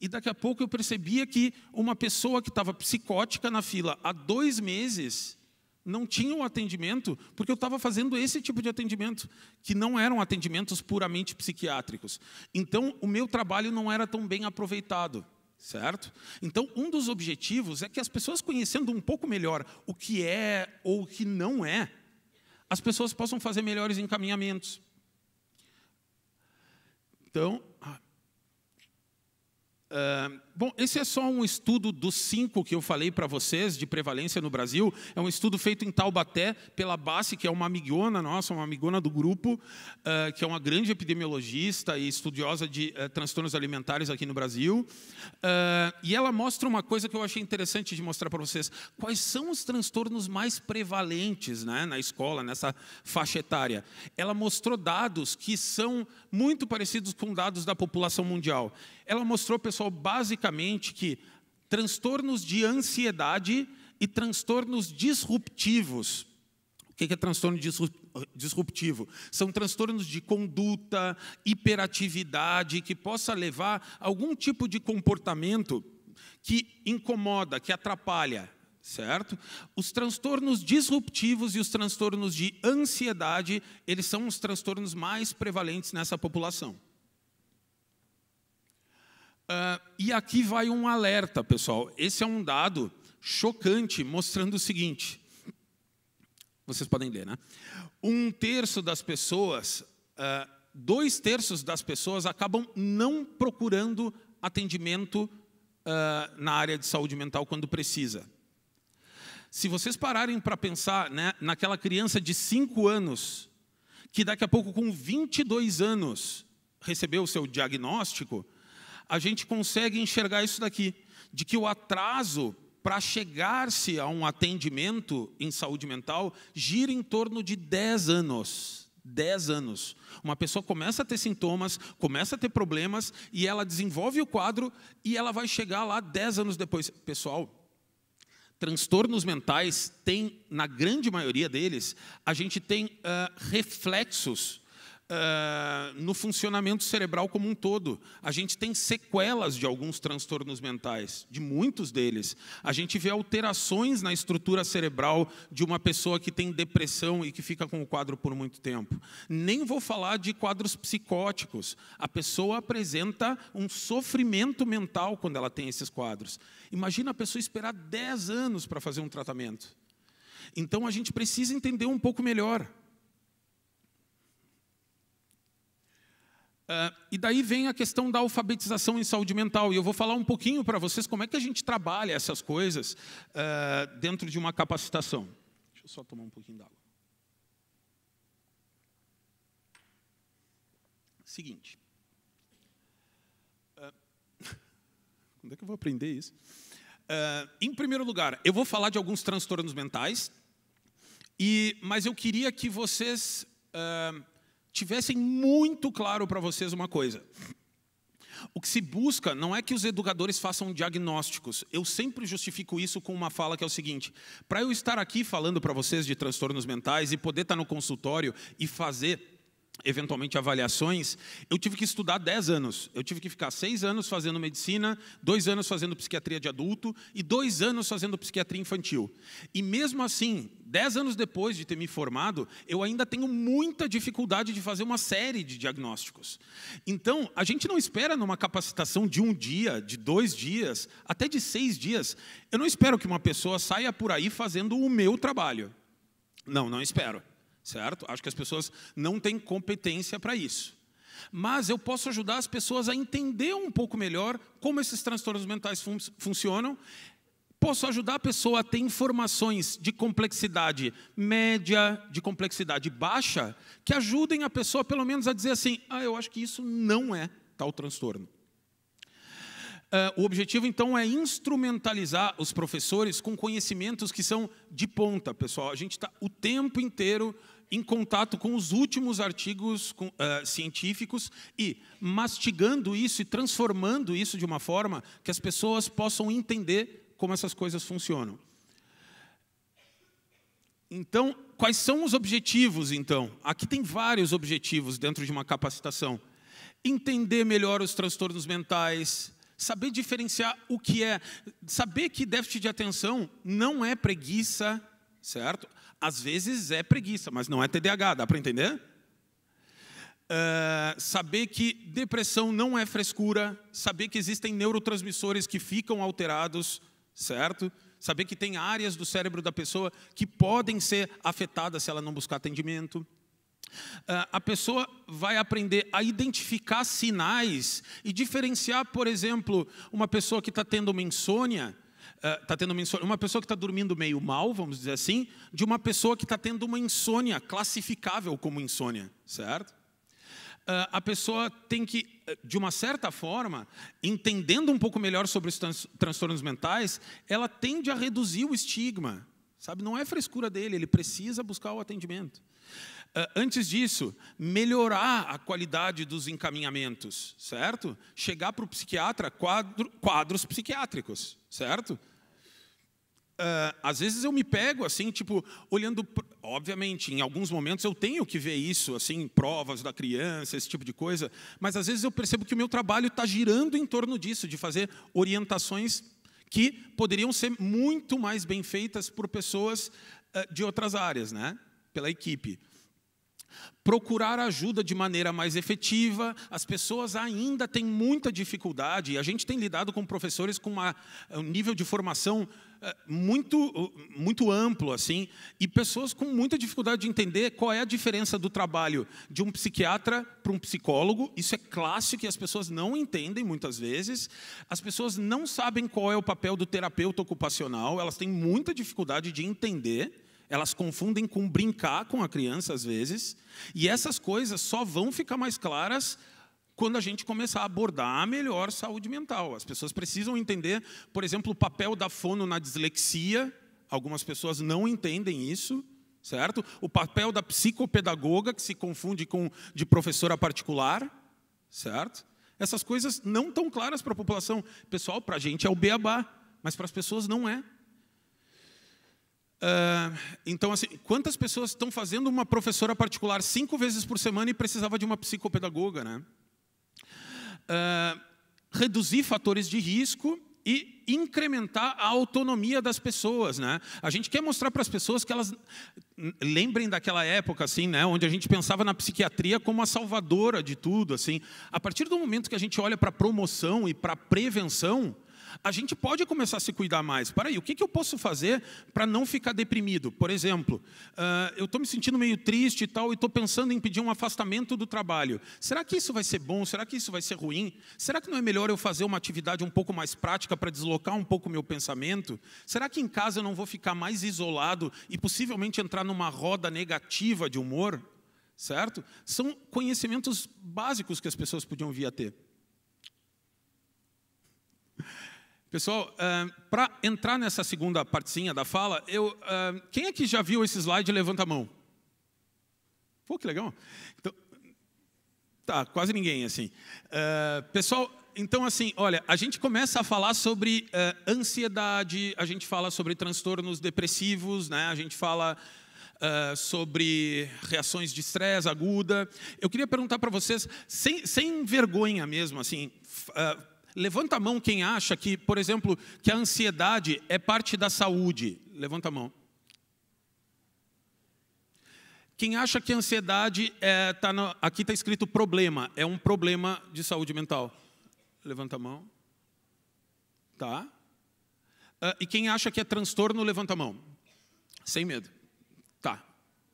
E daqui a pouco eu percebia que uma pessoa que estava psicótica na fila há dois meses não tinha o um atendimento, porque eu estava fazendo esse tipo de atendimento, que não eram atendimentos puramente psiquiátricos. Então, o meu trabalho não era tão bem aproveitado certo? Então, um dos objetivos é que as pessoas conhecendo um pouco melhor o que é ou o que não é, as pessoas possam fazer melhores encaminhamentos. Então, ah, bom, esse é só um estudo dos cinco que eu falei para vocês de prevalência no Brasil. É um estudo feito em Taubaté pela Basse, que é uma amigona nossa, uma amigona do grupo, uh, que é uma grande epidemiologista e estudiosa de uh, transtornos alimentares aqui no Brasil. Ah, e ela mostra uma coisa que eu achei interessante de mostrar para vocês: quais são os transtornos mais prevalentes né, na escola, nessa faixa etária. Ela mostrou dados que são muito parecidos com dados da população mundial. Ela mostrou pessoal só basicamente que transtornos de ansiedade e transtornos disruptivos. O que é transtorno disruptivo? São transtornos de conduta, hiperatividade, que possa levar a algum tipo de comportamento que incomoda, que atrapalha, certo? Os transtornos disruptivos e os transtornos de ansiedade, eles são os transtornos mais prevalentes nessa população. Uh, e aqui vai um alerta, pessoal. Esse é um dado chocante mostrando o seguinte: vocês podem ler, né? Um terço das pessoas, uh, dois terços das pessoas acabam não procurando atendimento uh, na área de saúde mental quando precisa. Se vocês pararem para pensar né, naquela criança de 5 anos, que daqui a pouco, com 22 anos, recebeu o seu diagnóstico, a gente consegue enxergar isso daqui, de que o atraso para chegar-se a um atendimento em saúde mental gira em torno de 10 anos. 10 anos. Uma pessoa começa a ter sintomas, começa a ter problemas e ela desenvolve o quadro e ela vai chegar lá 10 anos depois. Pessoal, transtornos mentais têm, na grande maioria deles, a gente tem uh, reflexos uh, no funcionamento cerebral como um todo. A gente tem sequelas de alguns transtornos mentais, de muitos deles. A gente vê alterações na estrutura cerebral de uma pessoa que tem depressão e que fica com o quadro por muito tempo. Nem vou falar de quadros psicóticos. A pessoa apresenta um sofrimento mental quando ela tem esses quadros. Imagina a pessoa esperar 10 anos para fazer um tratamento. Então a gente precisa entender um pouco melhor. Uh, e daí vem a questão da alfabetização em saúde mental. E eu vou falar um pouquinho para vocês como é que a gente trabalha essas coisas uh, dentro de uma capacitação. Deixa eu só tomar um pouquinho d'água. Seguinte. Uh, quando é que eu vou aprender isso? em primeiro lugar, eu vou falar de alguns transtornos mentais, e, mas eu queria que vocês tivessem muito claro para vocês uma coisa. O que se busca não é que os educadores façam diagnósticos. Eu sempre justifico isso com uma fala que é o seguinte: para eu estar aqui falando para vocês de transtornos mentais e poder estar tá no consultório e fazer eventualmente avaliações, eu tive que estudar 10 anos. Eu tive que ficar seis anos fazendo medicina, dois anos fazendo psiquiatria de adulto e dois anos fazendo psiquiatria infantil. E mesmo assim, dez anos depois de ter me formado, eu ainda tenho muita dificuldade de fazer uma série de diagnósticos. Então, a gente não espera numa capacitação de um dia, de dois dias, até de seis dias. Eu não espero que uma pessoa saia por aí fazendo o meu trabalho. Não, não espero certo? Acho que as pessoas não têm competência para isso. Mas eu posso ajudar as pessoas a entender um pouco melhor como esses transtornos mentais fun funcionam. Posso ajudar a pessoa a ter informações de complexidade média, de complexidade baixa, que ajudem a pessoa, pelo menos, a dizer assim: ah, eu acho que isso não é tal transtorno. Uh, o objetivo, então, é instrumentalizar os professores com conhecimentos que são de ponta, pessoal. A gente está o tempo inteiro em contato com os últimos artigos com, uh, científicos e mastigando isso e transformando isso de uma forma que as pessoas possam entender como essas coisas funcionam. Então, quais são os objetivos, então? Aqui tem vários objetivos dentro de uma capacitação. Entender melhor os transtornos mentais, saber diferenciar o que é. Saber que déficit de atenção não é preguiça, certo? Às vezes é preguiça, mas não é TDAH, dá para entender? Uh, saber que depressão não é frescura, saber que existem neurotransmissores que ficam alterados, certo? Saber que tem áreas do cérebro da pessoa que podem ser afetadas se ela não buscar atendimento. Uh, a pessoa vai aprender a identificar sinais e diferenciar, por exemplo, uma pessoa que está tendo uma insônia está eh, tendo uma insônia, uma pessoa que está dormindo meio mal, vamos dizer assim, de uma pessoa que está tendo uma insônia classificável como insônia, certo? Eh, a pessoa tem que, eh, de uma certa forma, entendendo um pouco melhor sobre os transtornos mentais, ela tende a reduzir o estigma, sabe? Não é frescura dele, ele precisa buscar o atendimento. Antes disso, melhorar a qualidade dos encaminhamentos, certo? Chegar para o psiquiatra quadro, quadros psiquiátricos, certo? Uh, às vezes eu me pego assim, tipo, olhando. Obviamente, em alguns momentos eu tenho que ver isso, assim, provas da criança, esse tipo de coisa, mas às vezes eu percebo que o meu trabalho está girando em torno disso, de fazer orientações que poderiam ser muito mais bem feitas por pessoas uh, de outras áreas, né? pela equipe procurar ajuda de maneira mais efetiva. As pessoas ainda têm muita dificuldade. A gente tem lidado com professores com uma, um nível de formação eh, muito, uh, muito amplo assim e pessoas com muita dificuldade de entender qual é a diferença do trabalho de um psiquiatra para um psicólogo. Isso é clássico e as pessoas não entendem muitas vezes. As pessoas não sabem qual é o papel do terapeuta ocupacional. Elas têm muita dificuldade de entender. Elas confundem com brincar com a criança, às vezes, e essas coisas só vão ficar mais claras quando a gente começar a abordar melhor saúde mental. As pessoas precisam entender, por exemplo, o papel da fono na dislexia. Algumas pessoas não entendem isso, certo? O papel da psicopedagoga, que se confunde com de professora particular, certo? Essas coisas não tão claras para a população. Pessoal, para a gente é o beabá, mas para as pessoas não é. Ah, então, assim, quantas pessoas estão fazendo uma professora particular cinco vezes por semana e precisava de uma psicopedagoga, né? Uh, reduzir fatores de risco e incrementar a autonomia das pessoas, né? A gente quer mostrar para as pessoas que elas lembrem daquela época, assim, né, onde a gente pensava na psiquiatria como a salvadora de tudo, assim. A partir do momento que a gente olha para promoção e para prevenção, a gente pode começar a se cuidar mais. Para aí, o que, que eu posso fazer para não ficar deprimido? Por exemplo, uh, eu estou me sentindo meio triste e tal, e estou pensando em pedir um afastamento do trabalho. Será que isso vai ser bom? Será que isso vai ser ruim? Será que não é melhor eu fazer uma atividade um pouco mais prática para deslocar um pouco o meu pensamento? Será que em casa eu não vou ficar mais isolado e possivelmente entrar numa roda negativa de humor? Certo? São conhecimentos básicos que as pessoas podiam vir a ter. Pessoal, para entrar nessa segunda partezinha da fala, eu, quem que já viu esse slide, levanta a mão. Pô, que legal. Então, tá, quase ninguém, assim. pessoal, então, assim, olha, a gente começa a falar sobre ansiedade, a gente fala sobre transtornos depressivos, né? a gente fala Uh, sobre reações de estresse aguda. Eu queria perguntar para vocês, sem, sem vergonha mesmo, assim, uh, Levanta a mão quem acha que, por exemplo, que a ansiedade é parte da saúde. Levanta a mão. Quem acha que a ansiedade é, tá no, aqui está escrito problema, é um problema de saúde mental. Levanta a mão. Tá? Ah, e quem acha que é transtorno, levanta a mão. Sem medo.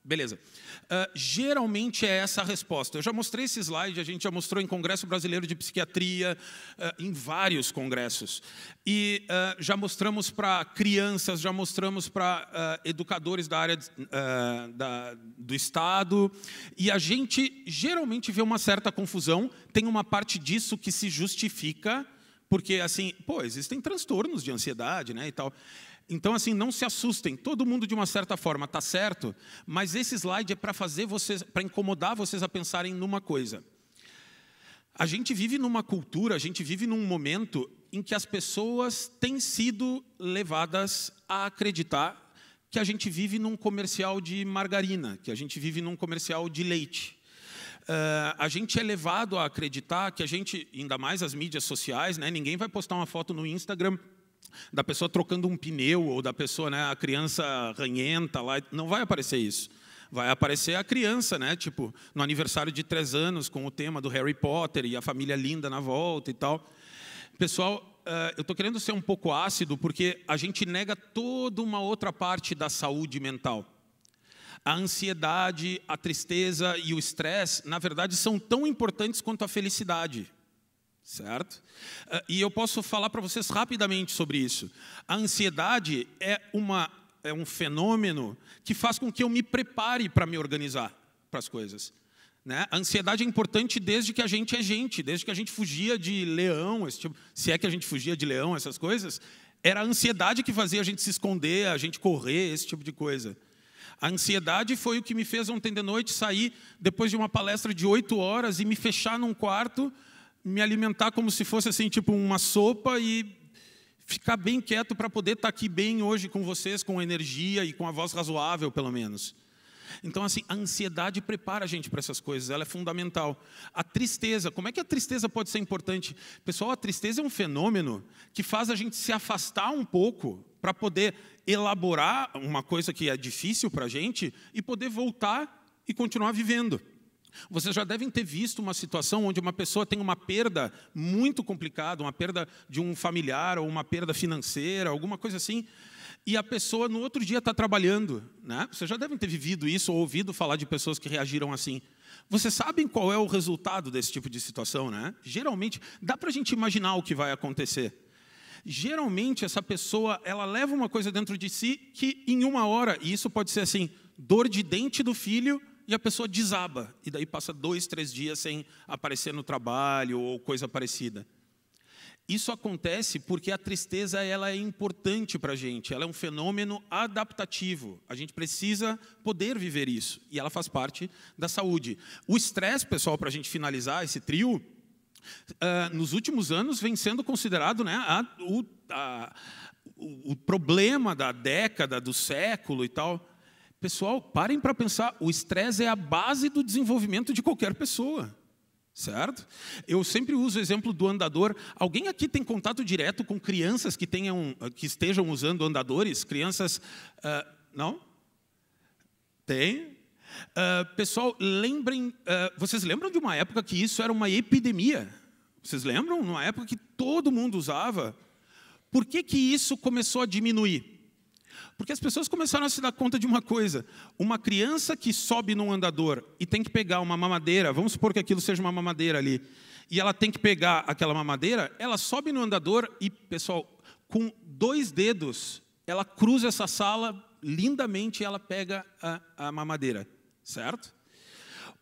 Beleza. Uh, geralmente é essa a resposta. Eu já mostrei esse slide, a gente já mostrou em Congresso Brasileiro de Psiquiatria, uh, em vários congressos. E uh, já mostramos para crianças, já mostramos para educadores da área da, do Estado. E a gente geralmente vê uma certa confusão. Tem uma parte disso que se justifica, porque, assim, pô, existem transtornos de ansiedade né, e tal. Então, assim, não se assustem. Todo mundo, de uma certa forma, está certo, mas esse slide é para fazer vocês, para incomodar vocês a pensarem numa coisa. A gente vive numa cultura, a gente vive num momento em que as pessoas têm sido levadas a acreditar que a gente vive num comercial de margarina, que a gente vive num comercial de leite. Uh, a gente é levado a acreditar que a gente, ainda mais as mídias sociais, né, ninguém vai postar uma foto no Instagram da pessoa trocando um pneu ou da pessoa, né, a criança ranhenta lá, não vai aparecer isso. Vai aparecer a criança, né, tipo, no aniversário de três anos com o tema do Harry Potter e a família linda na volta e tal. Pessoal, eh, eu estou querendo ser um pouco ácido porque a gente nega toda uma outra parte da saúde mental. A ansiedade, a tristeza e o estresse, na verdade, são tão importantes quanto a felicidade certo? Ah, e eu posso falar para vocês rapidamente sobre isso. A ansiedade é, uma, é um fenômeno que faz com que eu me prepare para me organizar para as coisas. Né? A ansiedade é importante desde que a gente é gente, desde que a gente fugia de leão, tipo, se é que a gente fugia de leão, essas coisas, era a ansiedade que fazia a gente se esconder, a gente correr, esse tipo de coisa. A ansiedade foi o que me fez ontem de noite sair depois de uma palestra de oito horas e me fechar num quarto me alimentar como se fosse assim, tipo uma sopa e ficar bem quieto para poder estar tá aqui bem hoje com vocês, com energia e com a voz razoável, pelo menos. Então, assim, a ansiedade prepara a gente para essas coisas, ela é fundamental. A tristeza, como é que a tristeza pode ser importante? Pessoal, a tristeza é um fenômeno que faz a gente se afastar um pouco para poder elaborar uma coisa que é difícil para a gente e poder voltar e continuar vivendo. Vocês já devem ter visto uma situação onde uma pessoa tem uma perda muito complicada, uma perda de um familiar ou uma perda financeira, alguma coisa assim, e a pessoa no outro dia está trabalhando. Né? Vocês já devem ter vivido isso ou ouvido falar de pessoas que reagiram assim. Vocês sabem qual é o resultado desse tipo de situação, né? Geralmente, dá para a gente imaginar o que vai acontecer. Geralmente, essa pessoa ela leva uma coisa dentro de si que, em uma hora, e isso pode ser assim: dor de dente do filho e a pessoa desaba. E daí passa dois, três dias sem aparecer no trabalho ou coisa parecida. Isso acontece porque a tristeza ela é importante para a gente, ela é um fenômeno adaptativo. A gente precisa poder viver isso e ela faz parte da saúde. O estresse, pessoal, para a gente finalizar esse trio, uh, nos últimos anos vem sendo considerado né, a, o, a, o problema da década, do século e tal. Pessoal, parem para pensar, o estresse é a base do desenvolvimento de qualquer pessoa. Certo? Eu sempre uso o exemplo do andador. Alguém aqui tem contato direto com crianças que, tenham, que estejam usando andadores? Crianças. Uh, não? Tem? Uh, pessoal, lembrem. Uh, vocês lembram de uma época que isso era uma epidemia? Vocês lembram? Numa época que todo mundo usava. Por que, que isso começou a diminuir? Porque as pessoas começaram a se dar conta de uma coisa: uma criança que sobe num andador e tem que pegar uma mamadeira, vamos supor que aquilo seja uma mamadeira ali, e ela tem que pegar aquela mamadeira, ela sobe no andador e, pessoal, com dois dedos, ela cruza essa sala lindamente e ela pega a, a mamadeira, certo?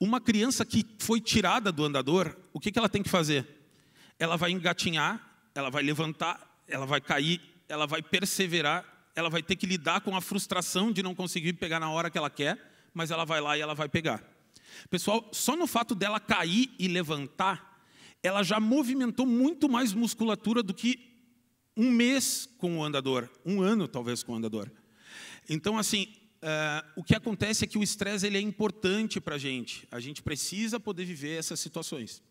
Uma criança que foi tirada do andador, o que, que ela tem que fazer? Ela vai engatinhar, ela vai levantar, ela vai cair, ela vai perseverar ela vai ter que lidar com a frustração de não conseguir pegar na hora que ela quer, mas ela vai lá e ela vai pegar. Pessoal, só no fato dela cair e levantar, ela já movimentou muito mais musculatura do que um mês com o andador, um ano talvez com o andador. Então, assim, uh, o que acontece é que o estresse ele é importante para a gente. A gente precisa poder viver essas situações.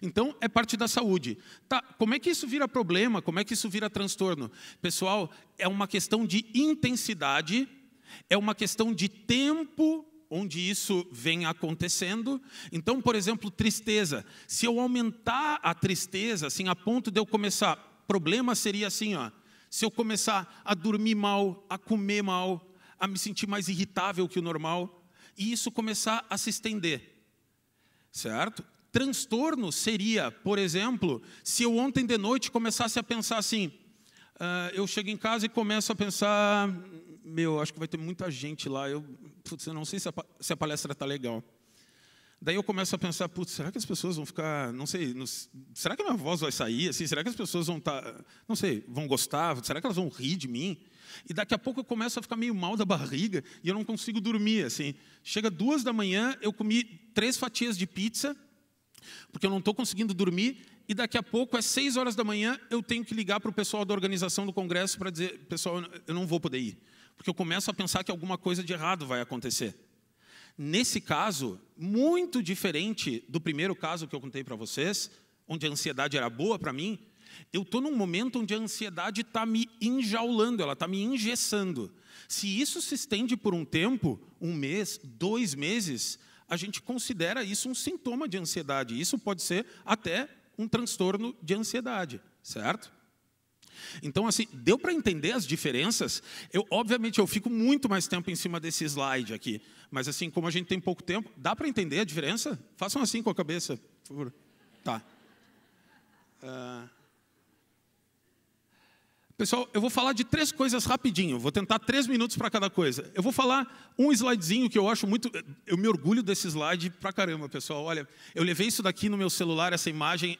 Então, é parte da saúde. Tá, como é que isso vira problema? Como é que isso vira transtorno? Pessoal, é uma questão de intensidade, é uma questão de tempo onde isso vem acontecendo. Então, por exemplo, tristeza. Se eu aumentar a tristeza, assim, a ponto de eu começar, problema seria assim, ó. Se eu começar a dormir mal, a comer mal, a me sentir mais irritável que o normal, e isso começar a se estender, certo? transtorno seria, por exemplo, se eu ontem de noite começasse a pensar assim. Uh, eu chego em casa e começo a pensar: meu, acho que vai ter muita gente lá. Eu, putz, eu não sei se a, se a palestra está legal. Daí eu começo a pensar: putz, será que as pessoas vão ficar, não sei, no, será que a minha voz vai sair assim? Será que as pessoas vão estar, tá, não sei, vão gostar? Será que elas vão rir de mim? E daqui a pouco eu começo a ficar meio mal da barriga e eu não consigo dormir. assim. Chega duas da manhã, eu comi três fatias de pizza porque eu não estou conseguindo dormir e daqui a pouco, às seis horas da manhã, eu tenho que ligar para o pessoal da organização do Congresso para dizer, pessoal, eu não vou poder ir, porque eu começo a pensar que alguma coisa de errado vai acontecer. Nesse caso, muito diferente do primeiro caso que eu contei para vocês, onde a ansiedade era boa para mim, eu estou num momento onde a ansiedade está me enjaulando, ela está me engessando. Se isso se estende por um tempo, um mês, dois meses, a gente considera isso um sintoma de ansiedade. Isso pode ser até um transtorno de ansiedade, certo? Então, assim, deu para entender as diferenças? Eu, obviamente, eu fico muito mais tempo em cima desse slide aqui, mas assim, como a gente tem pouco tempo, dá para entender a diferença? Façam assim com a cabeça, por favor. Tá. Uh... Pessoal, eu vou falar de três coisas rapidinho, vou tentar três minutos para cada coisa. Eu vou falar um slidezinho que eu acho muito. Eu me orgulho desse slide pra caramba, pessoal. Olha, eu levei isso daqui no meu celular, essa imagem.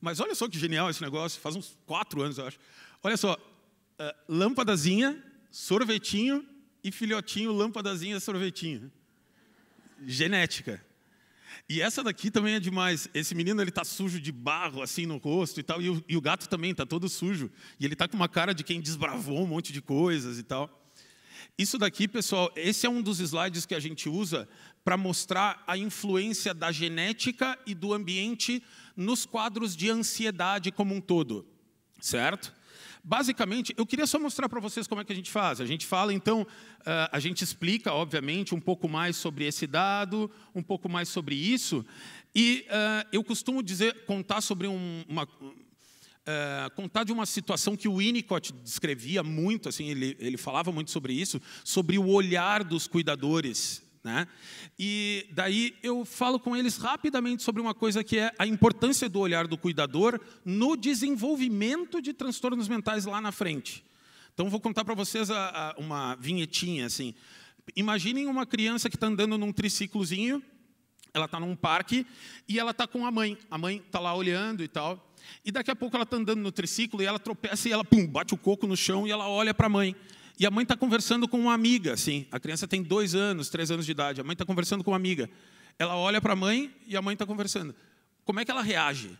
mas olha só que genial esse negócio, faz uns quatro anos, eu acho. Olha só, uh, lâmpadazinha, sorvetinho e filhotinho, lâmpadazinha, sorvetinho. Genética. E essa daqui também é demais. Esse menino ele tá sujo de barro assim no rosto e tal, e o, e o gato também tá todo sujo. E ele tá com uma cara de quem desbravou um monte de coisas e tal. Isso daqui, pessoal, esse é um dos slides que a gente usa para mostrar a influência da genética e do ambiente nos quadros de ansiedade como um todo, certo? Basicamente, eu queria só mostrar para vocês como é que a gente faz. A gente fala, então, ah, a gente explica, obviamente, um pouco mais sobre esse dado, um pouco mais sobre isso. E ah, eu costumo dizer, contar sobre uma, ah, contar de uma situação que o Winnicott descrevia muito, assim, ele, ele falava muito sobre isso, sobre o olhar dos cuidadores né? E daí eu falo com eles rapidamente sobre uma coisa que é a importância do olhar do cuidador no desenvolvimento de transtornos mentais lá na frente. Então vou contar para vocês a, a, uma vinhetinha assim. Imaginem uma criança que está andando num triciclozinho, ela está num parque e ela está com a mãe. A mãe está lá olhando e tal. E daqui a pouco ela está andando no triciclo e ela tropeça e ela pum, bate o coco no chão e ela olha para a mãe. E a mãe está conversando com uma amiga, assim. A criança tem dois anos, três anos de idade. A mãe está conversando com uma amiga. Ela olha para a mãe e a mãe está conversando. Como é que ela reage?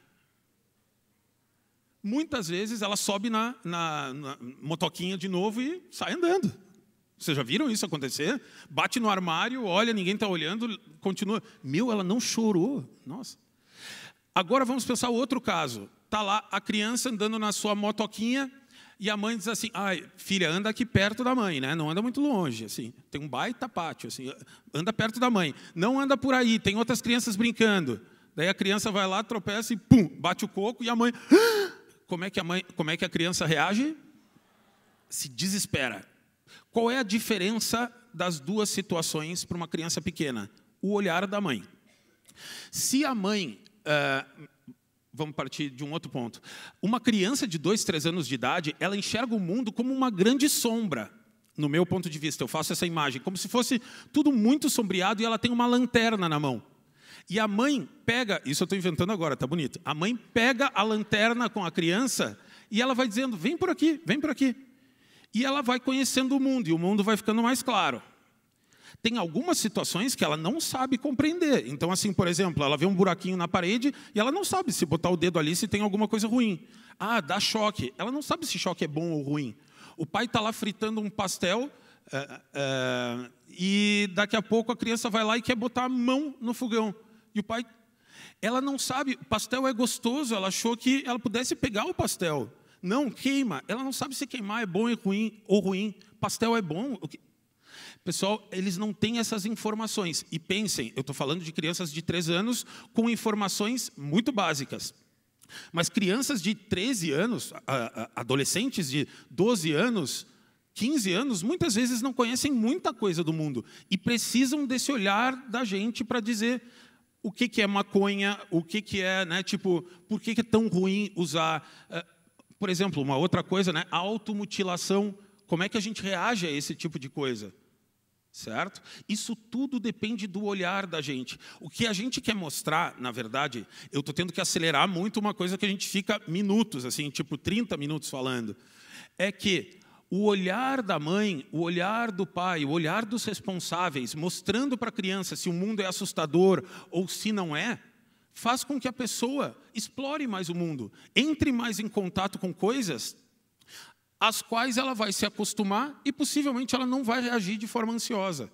Muitas vezes ela sobe na, na, na motoquinha de novo e sai andando. Vocês já viram isso acontecer? Bate no armário, olha, ninguém está olhando, continua. Meu, ela não chorou. Nossa. Agora vamos pensar outro caso. Está lá a criança andando na sua motoquinha e a mãe diz assim: "Ai, filha, anda aqui perto da mãe, né? Não anda muito longe, assim. Tem um baita pátio, assim. Anda perto da mãe. Não anda por aí, tem outras crianças brincando." Daí a criança vai lá, tropeça e pum, bate o coco e a mãe ah! Como é que a mãe, como é que a criança reage? Se desespera. Qual é a diferença das duas situações para uma criança pequena? O olhar da mãe. Se a mãe uh, vamos partir de um outro ponto. Uma criança de dois, três anos de idade, ela enxerga o mundo como uma grande sombra. No meu ponto de vista, eu faço essa imagem como se fosse tudo muito sombreado e ela tem uma lanterna na mão. E a mãe pega, isso eu estou inventando agora, tá bonito. A mãe pega a lanterna com a criança e ela vai dizendo: vem por aqui, vem por aqui. E ela vai conhecendo o mundo e o mundo vai ficando mais claro. Tem algumas situações que ela não sabe compreender. Então, assim, por exemplo, ela vê um buraquinho na parede e ela não sabe se botar o dedo ali se tem alguma coisa ruim. Ah, dá choque. Ela não sabe se choque é bom ou ruim. O pai está lá fritando um pastel é, é, e daqui a pouco a criança vai lá e quer botar a mão no fogão. E o pai, ela não sabe, o pastel é gostoso, ela achou que ela pudesse pegar o pastel. Não, queima. Ela não sabe se queimar é bom e ruim ou ruim. Pastel é bom. Pessoal, eles não têm essas informações. E pensem, eu estou falando de crianças de 3 anos com informações muito básicas. Mas crianças de 13 anos, adolescentes de 12 anos, 15 anos, muitas vezes não conhecem muita coisa do mundo e precisam desse olhar da gente para dizer o que, que é maconha, o que, que é, né, tipo, por que, que é tão ruim usar. Eh, por exemplo, uma outra coisa, né, automutilação. Como é que a gente reage a esse tipo de coisa? certo? Isso tudo depende do olhar da gente. O que a gente quer mostrar, na verdade, eu estou tendo que acelerar muito uma coisa que a gente fica minutos, assim, tipo 30 minutos falando, é que o olhar da mãe, o olhar do pai, o olhar dos responsáveis, mostrando para a criança se o mundo é assustador ou se não é, faz com que a pessoa explore mais o mundo, entre mais em contato com coisas às quais ela vai se acostumar e possivelmente ela não vai reagir de forma ansiosa,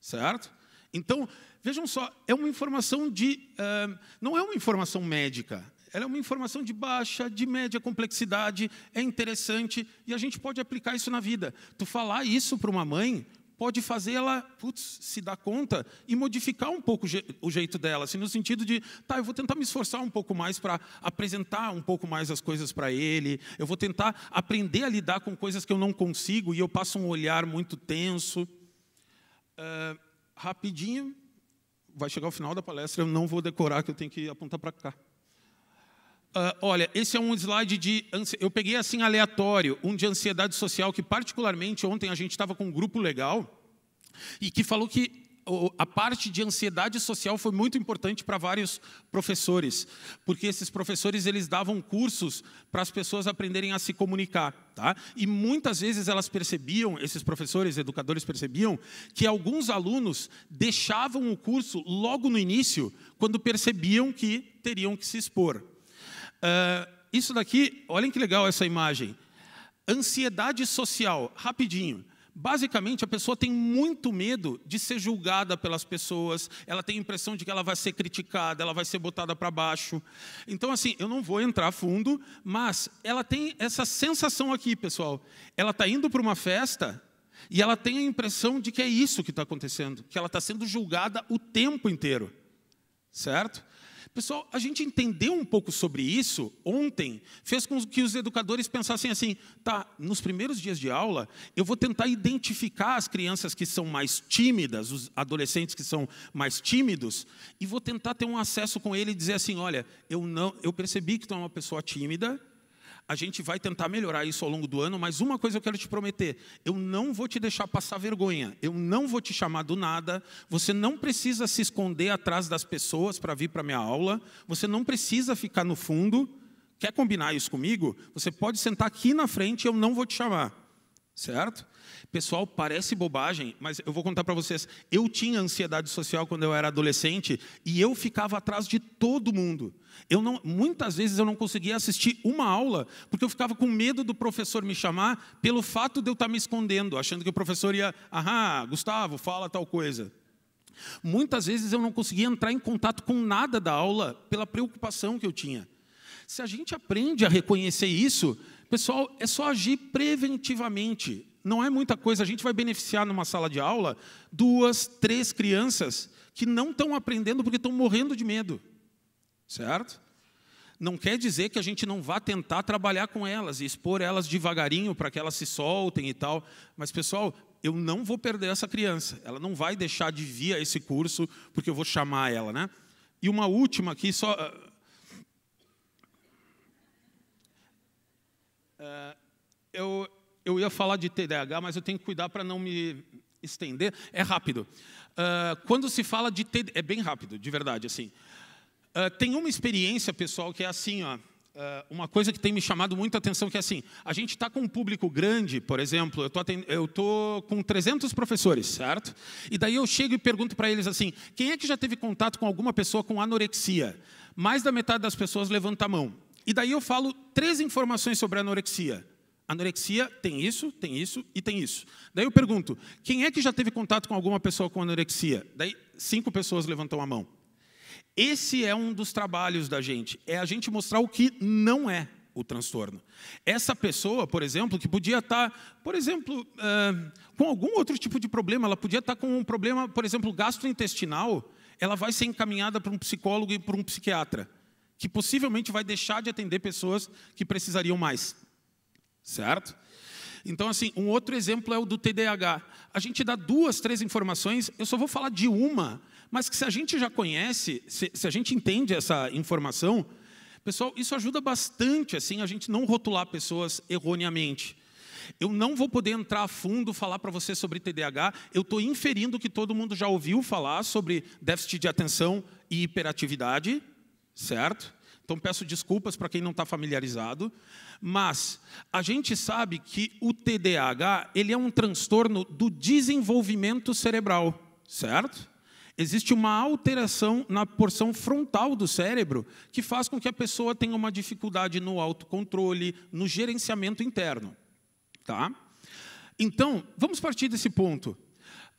certo? Então, vejam só, é uma informação de. Uh, não é uma informação médica, ela é uma informação de baixa, de média complexidade, é interessante e a gente pode aplicar isso na vida. Tu falar isso para uma mãe, pode fazer ela putz, se dar conta e modificar um pouco o jeito dela, assim, no sentido de, tá, eu vou tentar me esforçar um pouco mais para apresentar um pouco mais as coisas para ele, eu vou tentar aprender a lidar com coisas que eu não consigo e eu passo um olhar muito tenso. Uh, rapidinho, vai chegar o final da palestra, eu não vou decorar, que eu tenho que apontar para cá. Uh, olha, esse é um slide de. Eu peguei assim aleatório, um de ansiedade social, que particularmente ontem a gente estava com um grupo legal e que falou que a parte de ansiedade social foi muito importante para vários professores, porque esses professores eles davam cursos para as pessoas aprenderem a se comunicar, tá? E muitas vezes elas percebiam, esses professores, educadores percebiam que alguns alunos deixavam o curso logo no início, quando percebiam que teriam que se expor. Uh, isso daqui, olhem que legal essa imagem. Ansiedade social, rapidinho. Basicamente, a pessoa tem muito medo de ser julgada pelas pessoas, ela tem a impressão de que ela vai ser criticada, ela vai ser botada para baixo. Então, assim, eu não vou entrar fundo, mas ela tem essa sensação aqui, pessoal. Ela está indo para uma festa e ela tem a impressão de que é isso que está acontecendo, que ela está sendo julgada o tempo inteiro, certo? Pessoal, a gente entendeu um pouco sobre isso ontem, fez com que os educadores pensassem assim: tá, nos primeiros dias de aula, eu vou tentar identificar as crianças que são mais tímidas, os adolescentes que são mais tímidos, e vou tentar ter um acesso com ele e dizer assim: olha, eu não, eu percebi que tu é uma pessoa tímida, a gente vai tentar melhorar isso ao longo do ano, mas uma coisa eu quero te prometer: eu não vou te deixar passar vergonha, eu não vou te chamar do nada, você não precisa se esconder atrás das pessoas para vir para minha aula, você não precisa ficar no fundo. Quer combinar isso comigo? Você pode sentar aqui na frente, eu não vou te chamar, certo? Pessoal, parece bobagem, mas eu vou contar para vocês. Eu tinha ansiedade social quando eu era adolescente e eu ficava atrás de todo mundo. Eu não, muitas vezes eu não conseguia assistir uma aula porque eu ficava com medo do professor me chamar pelo fato de eu estar me escondendo, achando que o professor ia, ah, Gustavo, fala tal coisa. Muitas vezes eu não conseguia entrar em contato com nada da aula pela preocupação que eu tinha. Se a gente aprende a reconhecer isso, pessoal, é só agir preventivamente não é muita coisa. A gente vai beneficiar numa sala de aula duas, três crianças que não estão aprendendo porque estão morrendo de medo, certo? Não quer dizer que a gente não vá tentar trabalhar com elas e expor elas devagarinho para que elas se soltem e tal. Mas, pessoal, eu não vou perder essa criança. Ela não vai deixar de vir a esse curso porque eu vou chamar ela, né? E uma última aqui, só. Uh, eu, eu ia falar de TDAH, mas eu tenho que cuidar para não me estender. É rápido. Uh, quando se fala de TDAH, é bem rápido, de verdade, assim. Uh, tem uma experiência, pessoal, que é assim, ó, uh, uma coisa que tem me chamado muita atenção, que é assim, a gente está com um público grande, por exemplo, eu estou com 300 professores, certo? E daí eu chego e pergunto para eles assim, quem é que já teve contato com alguma pessoa com anorexia? Mais da metade das pessoas levanta a mão. E daí eu falo três informações sobre anorexia. Anorexia tem isso, tem isso e tem isso. Daí eu pergunto: quem é que já teve contato com alguma pessoa com anorexia? Daí cinco pessoas levantam a mão. Esse é um dos trabalhos da gente, é a gente mostrar o que não é o transtorno. Essa pessoa, por exemplo, que podia estar, por exemplo, com algum outro tipo de problema, ela podia estar com um problema, por exemplo, gastrointestinal, ela vai ser encaminhada para um psicólogo e para um psiquiatra, que possivelmente vai deixar de atender pessoas que precisariam mais certo? Então, assim, um outro exemplo é o do TDAH. A gente dá duas, três informações, eu só vou falar de uma, mas que se a gente já conhece, se, se a gente entende essa informação, pessoal, isso ajuda bastante, assim, a gente não rotular pessoas erroneamente. Eu não vou poder entrar a fundo falar para você sobre TDAH. Eu estou inferindo que todo mundo já ouviu falar sobre déficit de atenção e hiperatividade, certo? Então peço desculpas para quem não está familiarizado. Mas a gente sabe que o TDAH, ele é um transtorno do desenvolvimento cerebral, certo? Existe uma alteração na porção frontal do cérebro que faz com que a pessoa tenha uma dificuldade no autocontrole, no gerenciamento interno, tá? Então, vamos partir desse ponto.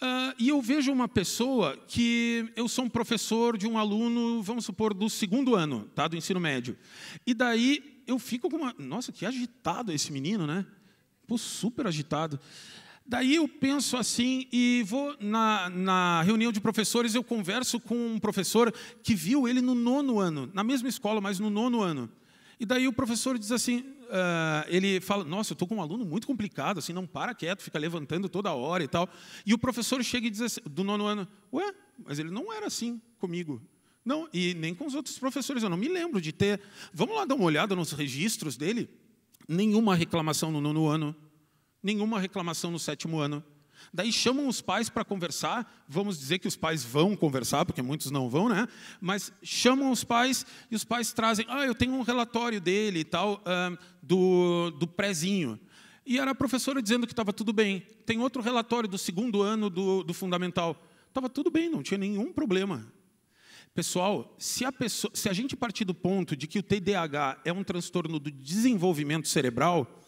Uh, e eu vejo uma pessoa que eu sou um professor de um aluno, vamos supor, do segundo ano tá, do ensino médio. E daí eu fico com uma. Nossa, que agitado esse menino, né? Pô, super agitado. Daí eu penso assim e vou na, na reunião de professores, eu converso com um professor que viu ele no nono ano, na mesma escola, mas no nono ano. E daí o professor diz assim, uh, ele fala, nossa, eu estou com um aluno muito complicado, assim, não para quieto, fica levantando toda hora e tal. E o professor chega e diz assim, do nono ano, ué, mas ele não era assim comigo. Não, e nem com os outros professores, eu não me lembro de ter. Vamos lá dar uma olhada nos registros dele? Nenhuma reclamação no nono ano, nenhuma reclamação no sétimo ano. Daí chamam os pais para conversar, vamos dizer que os pais vão conversar, porque muitos não vão, né? Mas chamam os pais e os pais trazem, ah, eu tenho um relatório dele e tal, uh, do, do prézinho. E era a professora dizendo que estava tudo bem. Tem outro relatório do segundo ano do, do fundamental. Estava tudo bem, não tinha nenhum problema. Pessoal, se a, pessoa, se a gente partir do ponto de que o TDAH é um transtorno do desenvolvimento cerebral,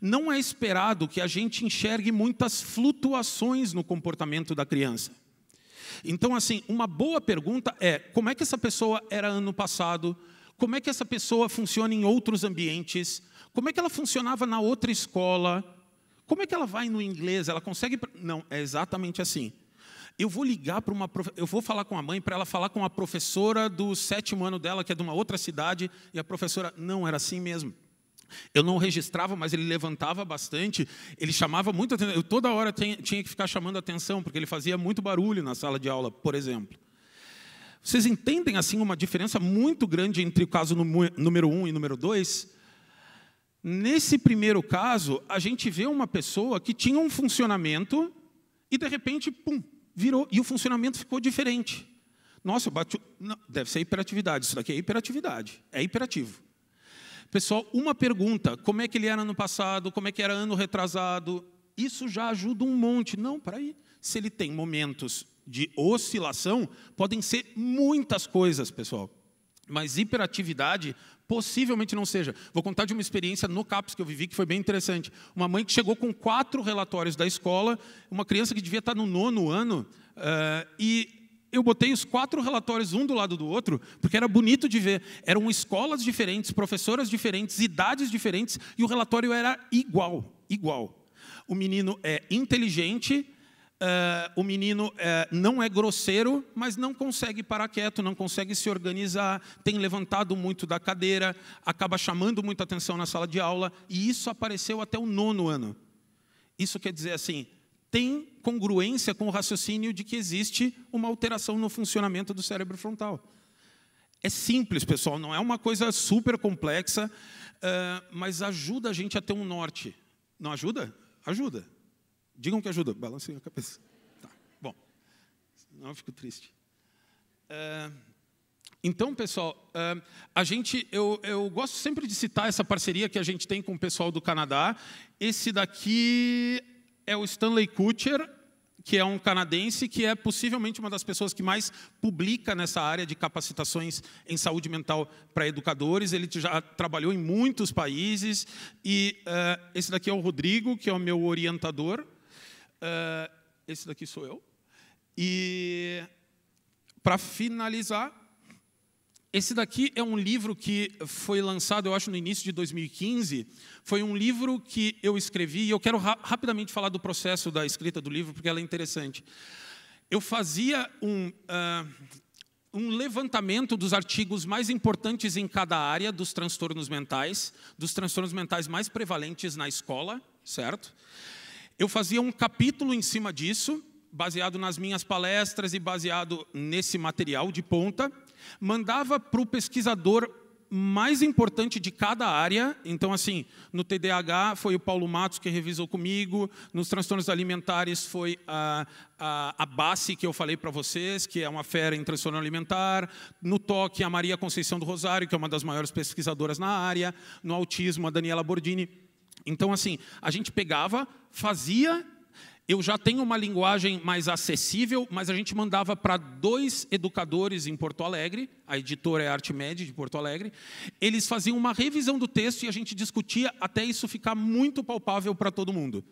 não é esperado que a gente enxergue muitas flutuações no comportamento da criança. Então, assim, uma boa pergunta é: como é que essa pessoa era ano passado? Como é que essa pessoa funciona em outros ambientes? Como é que ela funcionava na outra escola? Como é que ela vai no inglês? Ela consegue. Não, é exatamente assim. Eu vou ligar para uma. Eu vou falar com a mãe para ela falar com a professora do sétimo ano dela, que é de uma outra cidade, e a professora. Não, era assim mesmo. Eu não registrava, mas ele levantava bastante, ele chamava muita atenção. Eu toda hora tinha que ficar chamando atenção, porque ele fazia muito barulho na sala de aula, por exemplo. Vocês entendem assim uma diferença muito grande entre o caso número um e número dois? Nesse primeiro caso, a gente vê uma pessoa que tinha um funcionamento e de repente, pum, virou e o funcionamento ficou diferente. Nossa, eu bati, não, deve ser hiperatividade, isso daqui é hiperatividade, é hiperativo. Pessoal, uma pergunta, como é que ele era ano passado, como é que era ano retrasado, isso já ajuda um monte. Não, para aí. Se ele tem momentos de oscilação, podem ser muitas coisas, pessoal. Mas hiperatividade Possivelmente não seja. Vou contar de uma experiência no CAPS que eu vivi que foi bem interessante. Uma mãe que chegou com quatro relatórios da escola, uma criança que devia estar no nono ano, uh, e eu botei os quatro relatórios um do lado do outro, porque era bonito de ver. Eram escolas diferentes, professoras diferentes, idades diferentes, e o relatório era igual, igual. O menino é inteligente, uh, o menino uh, não é grosseiro, mas não consegue parar quieto, não consegue se organizar, tem levantado muito da cadeira, acaba chamando muita atenção na sala de aula, e isso apareceu até o nono ano. Isso quer dizer assim, tem congruência com o raciocínio de que existe uma alteração no funcionamento do cérebro frontal. É simples, pessoal, não é uma coisa super complexa, ah, mas ajuda a gente a ter um norte. Não ajuda? Ajuda. Digam que ajuda, balanceiem a cabeça. Tá, bom, senão eu fico triste. É, então, pessoal, é, a gente, eu, eu, gosto sempre de citar essa parceria que a gente tem com o pessoal do Canadá. Esse daqui é o Stanley Kutcher, que é um canadense que é possivelmente uma das pessoas que mais publica nessa área de capacitações em saúde mental para educadores. Ele já trabalhou em muitos países. E uh, esse daqui é o Rodrigo, que é o meu orientador Uh, esse daqui sou eu. E, para finalizar, esse daqui é um livro que foi lançado, eu acho, no início de 2015. Foi um livro que eu escrevi, e eu quero ra rapidamente falar do processo da escrita do livro, porque ela é interessante. Eu fazia um, uh, um levantamento dos artigos mais importantes em cada área dos transtornos mentais, dos transtornos mentais mais prevalentes na escola, certo? Eu fazia um capítulo em cima disso, baseado nas minhas palestras e baseado nesse material de ponta, mandava para o pesquisador mais importante de cada área. Então, assim, no TDAH foi o Paulo Matos que revisou comigo, nos transtornos alimentares foi a, a, a que eu falei para vocês, que é uma fera em transtorno alimentar, no TOC, a Maria Conceição do Rosário, que é uma das maiores pesquisadoras na área, no autismo, a Daniela Bordini. Então, assim, a gente pegava, fazia. Eu já tenho uma linguagem mais acessível, mas a gente mandava para dois educadores em Porto Alegre, a editora é Artmed de Porto Alegre. Eles faziam uma revisão do texto e a gente discutia até isso ficar muito palpável para todo mundo.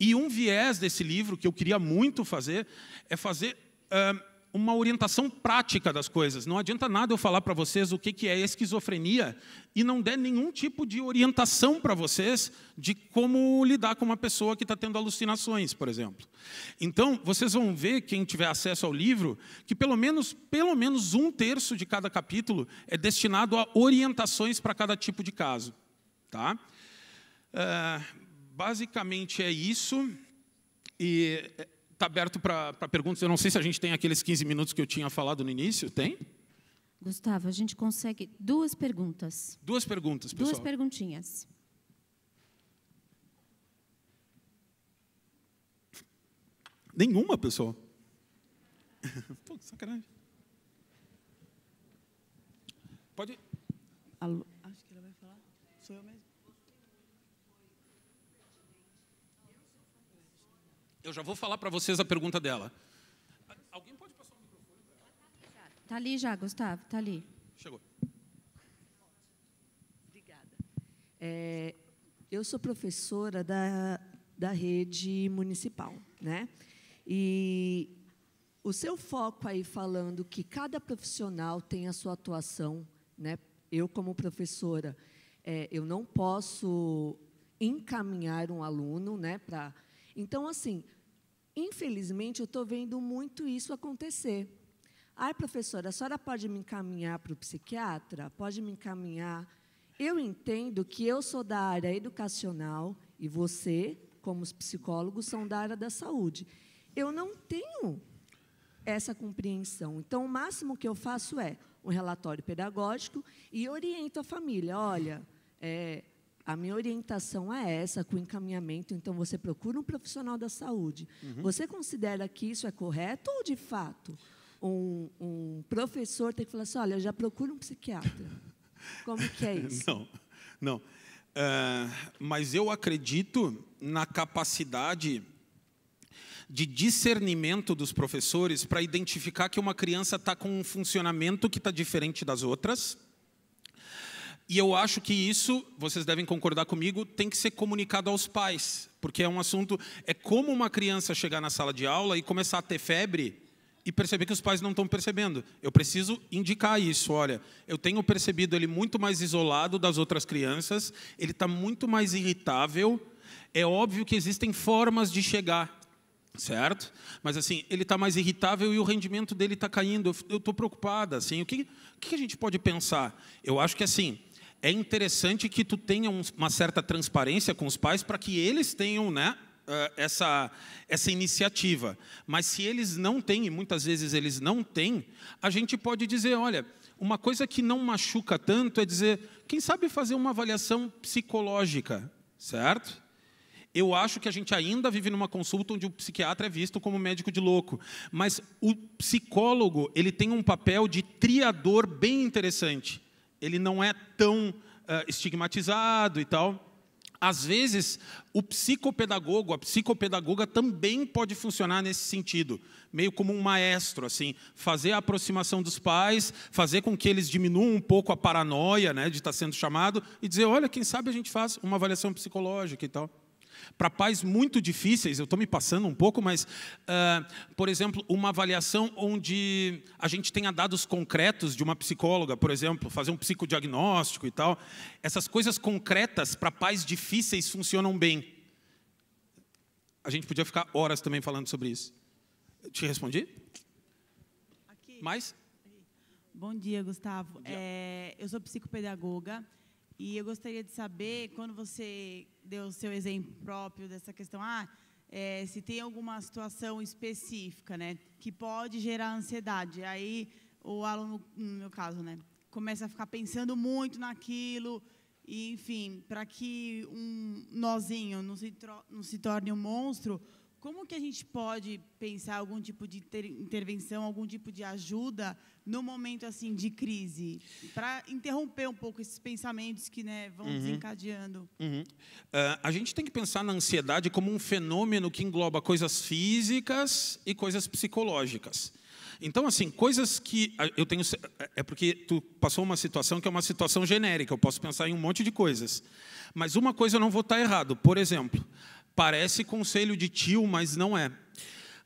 E um viés desse livro que eu queria muito fazer é fazer. Uh, uma orientação prática das coisas. Não adianta nada eu falar para vocês o que, que é esquizofrenia e não der nenhum tipo de orientação para vocês de como lidar com uma pessoa que está tendo alucinações, por exemplo. Então, vocês vão ver, quem tiver acesso ao livro, que pelo menos, pelo menos um terço de cada capítulo é destinado a orientações para cada tipo de caso. Tá? Uh, basicamente é isso. E eh, está aberto para perguntas. Eu não sei se a gente tem aqueles 15 minutos que eu tinha falado no início. Tem? Gustavo, a gente consegue duas perguntas. Duas perguntas, pessoal. Duas perguntinhas. Nenhuma, pessoal. Pô, sacanagem. Pode. Alô. Eu já vou falar para vocês a pergunta dela. Alguém pode passar o microfone? Está ali já, Gustavo, está ali. Chegou. Obrigada. É, eu sou professora da, da rede municipal, né? E o seu foco aí falando que cada profissional tem a sua atuação, né? Eu como professora, é, eu não posso encaminhar um aluno, né? Para então assim, Infelizmente, eu estou vendo muito isso acontecer. Ai, professora, a senhora pode me encaminhar para o psiquiatra? Pode me encaminhar? Eu entendo que eu sou da área educacional e você, como os psicólogos, são da área da saúde. Eu não tenho essa compreensão. Então, o máximo que eu faço é um relatório pedagógico e oriento a família. Olha, é, a minha orientação é essa, com encaminhamento. Então, você procura um profissional da saúde. Uhum. Você considera que isso é correto ou, de fato, um, um professor tem que falar assim: olha, já procura um psiquiatra? Como que é isso? Não, não. Uh, mas eu acredito na capacidade de discernimento dos professores para identificar que uma criança está com um funcionamento que está diferente das outras e eu acho que isso, vocês devem concordar comigo, tem que ser comunicado aos pais, porque é um assunto. É como uma criança chegar na sala de aula e começar a ter febre e perceber que os pais não estão percebendo. Eu preciso indicar isso. Olha, eu tenho percebido ele muito mais isolado das outras crianças, ele está muito mais irritável. É óbvio que existem formas de chegar, certo? Mas assim, ele está mais irritável e o rendimento dele está caindo. Eu estou preocupada. Assim, o que, o que a gente pode pensar? Eu acho que assim é interessante que tu tenha uma certa transparência com os pais para que eles tenham né, eh, essa, essa iniciativa. Mas se eles não têm, e muitas vezes eles não têm, a gente pode dizer, olha, uma coisa que não machuca tanto é dizer, quem sabe fazer uma avaliação psicológica, certo? Eu acho que a gente ainda vive numa consulta onde o psiquiatra é visto como médico de louco, mas o psicólogo ele tem um papel de triador bem interessante ele não é tão uh, estigmatizado e tal. Às vezes, o psicopedagogo, a psicopedagoga também pode funcionar nesse sentido, meio como um maestro, assim, fazer a aproximação dos pais, fazer com que eles diminuam um pouco a paranoia né, de estar sendo chamado e dizer: olha, quem sabe a gente faz uma avaliação psicológica e tal para pais muito difíceis, eu estou me passando um pouco, mas, uh, por exemplo, uma avaliação onde a gente tenha dados concretos de uma psicóloga, por exemplo, fazer um psicodiagnóstico e tal, essas coisas concretas para pais difíceis funcionam bem. A gente podia ficar horas também falando sobre isso. Te respondi? Aqui. Mais? Bom dia, Gustavo. Bom dia. É, eu sou psicopedagoga. E eu gostaria de saber, quando você deu o seu exemplo próprio dessa questão, ah, é, se tem alguma situação específica, né, que pode gerar ansiedade. Aí o aluno, no meu caso, né, começa a ficar pensando muito naquilo, e, enfim, para que um nozinho não se, não se torne um monstro, como que a gente pode pensar algum tipo de intervenção, algum tipo de ajuda no momento assim de crise, para interromper um pouco esses pensamentos que né, vão uhum. desencadeando? Uhum. Uh, a gente tem que pensar na ansiedade como um fenômeno que engloba coisas físicas e coisas psicológicas. Então, assim, coisas que eu tenho. É, é porque tu passou uma situação que é uma situação genérica, eu posso pensar em um monte de coisas. Mas uma coisa eu não vou estar errado. Por exemplo, Parece conselho de tio, mas não é.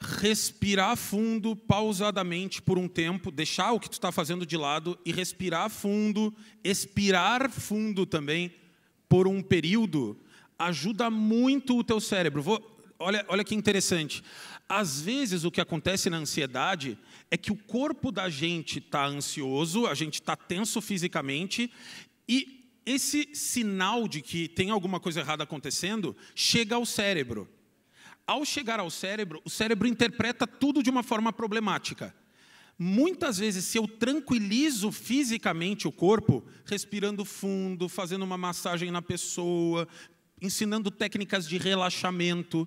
Respirar fundo, pausadamente por um tempo, deixar o que tu está fazendo de lado e respirar fundo, expirar fundo também por um período, ajuda muito o teu cérebro. Vou, olha, olha que interessante. Às vezes o que acontece na ansiedade é que o corpo da gente está ansioso, a gente está tenso fisicamente e esse sinal de que tem alguma coisa errada acontecendo chega ao cérebro. Ao chegar ao cérebro, o cérebro interpreta tudo de uma forma problemática. Muitas vezes, se eu tranquilizo fisicamente o corpo, respirando fundo, fazendo uma massagem na pessoa, ensinando técnicas de relaxamento,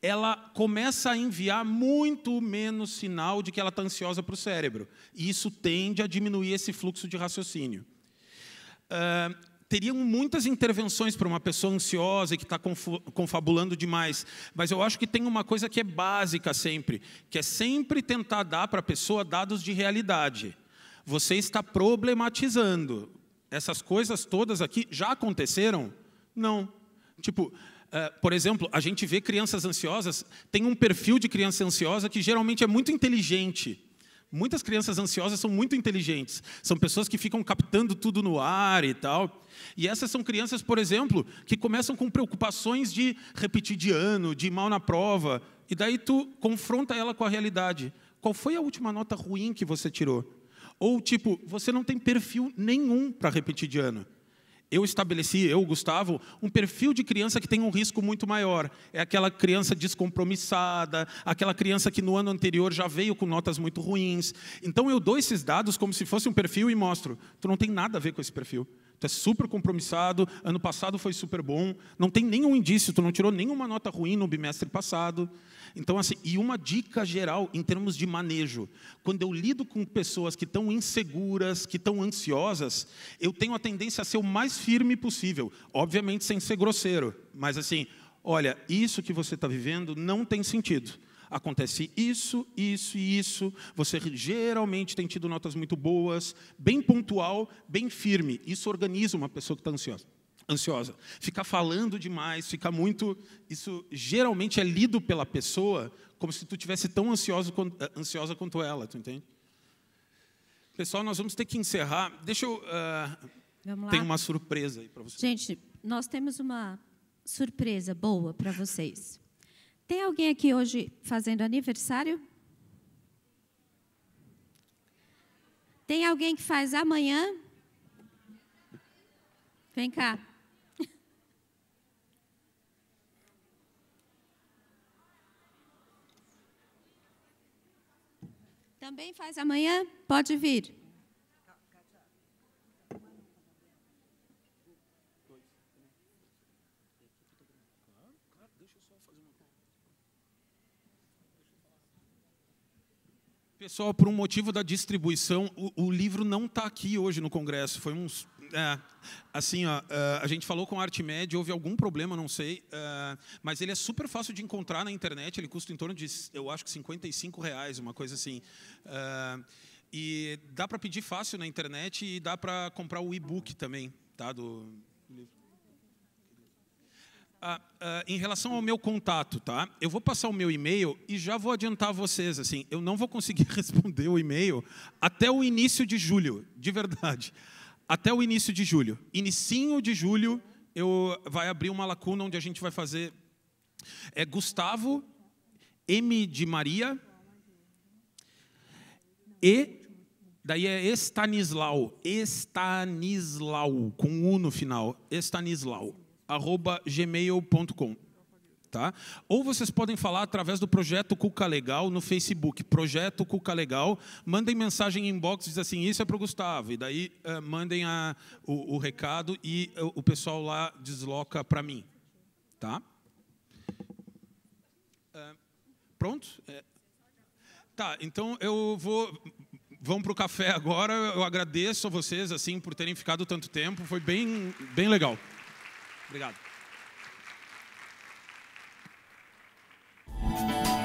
ela começa a enviar muito menos sinal de que ela está ansiosa para o cérebro. E isso tende a diminuir esse fluxo de raciocínio. Uh, teriam muitas intervenções para uma pessoa ansiosa e que está confabulando demais. Mas eu acho que tem uma coisa que é básica sempre, que é sempre tentar dar para a pessoa dados de realidade. Você está problematizando. Essas coisas todas aqui já aconteceram? Não. Tipo, eh, por exemplo, a gente vê crianças ansiosas, tem um perfil de criança ansiosa que geralmente é muito inteligente muitas crianças ansiosas são muito inteligentes. São pessoas que ficam captando tudo no ar e tal. E essas são crianças, por exemplo, que começam com preocupações de repetir de ano, de mal na prova. E daí tu confronta ela com a realidade. Qual foi a última nota ruim que você tirou? Ou tipo, você não tem perfil nenhum para repetir de ano eu estabeleci, eu, Gustavo, um perfil de criança que tem um risco muito maior. É aquela criança descompromissada, aquela criança que no ano anterior já veio com notas muito ruins. Então eu dou esses dados como se fosse um perfil e mostro: tu não tem nada a ver com esse perfil. Tu é super compromissado, ano passado foi super bom, não tem nenhum indício, tu não tirou nenhuma nota ruim no bimestre passado. Então, assim, e uma dica geral em termos de manejo. Quando eu lido com pessoas que estão inseguras, que estão ansiosas, eu tenho a tendência a ser o mais firme possível. Obviamente, sem ser grosseiro, mas assim, olha, isso que você está vivendo não tem sentido acontece isso, isso e isso. Você geralmente tem tido notas muito boas, bem pontual, bem firme. Isso organiza uma pessoa que está ansiosa ansiosa. Ficar falando demais, ficar muito. Isso geralmente é lido pela pessoa como se tu tivesse tão ansioso, eh, ansiosa quanto ela, tu entende? Pessoal, nós vamos ter que encerrar. Deixa eu. Uh, tem uma surpresa aí para vocês. Gente, nós temos uma surpresa boa para vocês. Tem alguém aqui hoje fazendo aniversário? Tem alguém que faz amanhã? Vem cá. Também faz amanhã? Pode vir. Pessoal, por um motivo da distribuição, o, o livro não está aqui hoje no Congresso. Foi uns é, assim, ó, é, a gente falou com a ArtMed, houve algum problema, não sei, é, mas ele é super fácil de encontrar na internet, ele custa em torno de, eu acho que 55 reais, uma coisa assim. e dá para pedir fácil na internet e dá para comprar o e-book também, tá, do Ah, ah, em relação ao meu contato, tá? Eu vou passar o meu e-mail e já vou adiantar vocês, assim, eu não vou conseguir responder o e-mail até o início de julho, de verdade até o início de julho. Inicinho de julho, eu vai abrir uma lacuna onde a gente vai fazer é Gustavo M de Maria e daí é Estanislau, Estanislau com U no final, Estanislau@gmail.com Tá? Ou vocês podem falar através do projeto Cuca Legal no Facebook, projeto Cuca Legal. Mandem mensagem em inbox, diz assim, isso é para o Gustavo. E daí uh, mandem a, o, o, recado e o, eh, o pessoal lá desloca para mim, tá? Uh, pronto? É. Tá. Então eu vou. Vamos para o café agora. Eu agradeço a vocês assim por terem ficado tanto tempo. Foi bem, bem legal. Obrigado. you.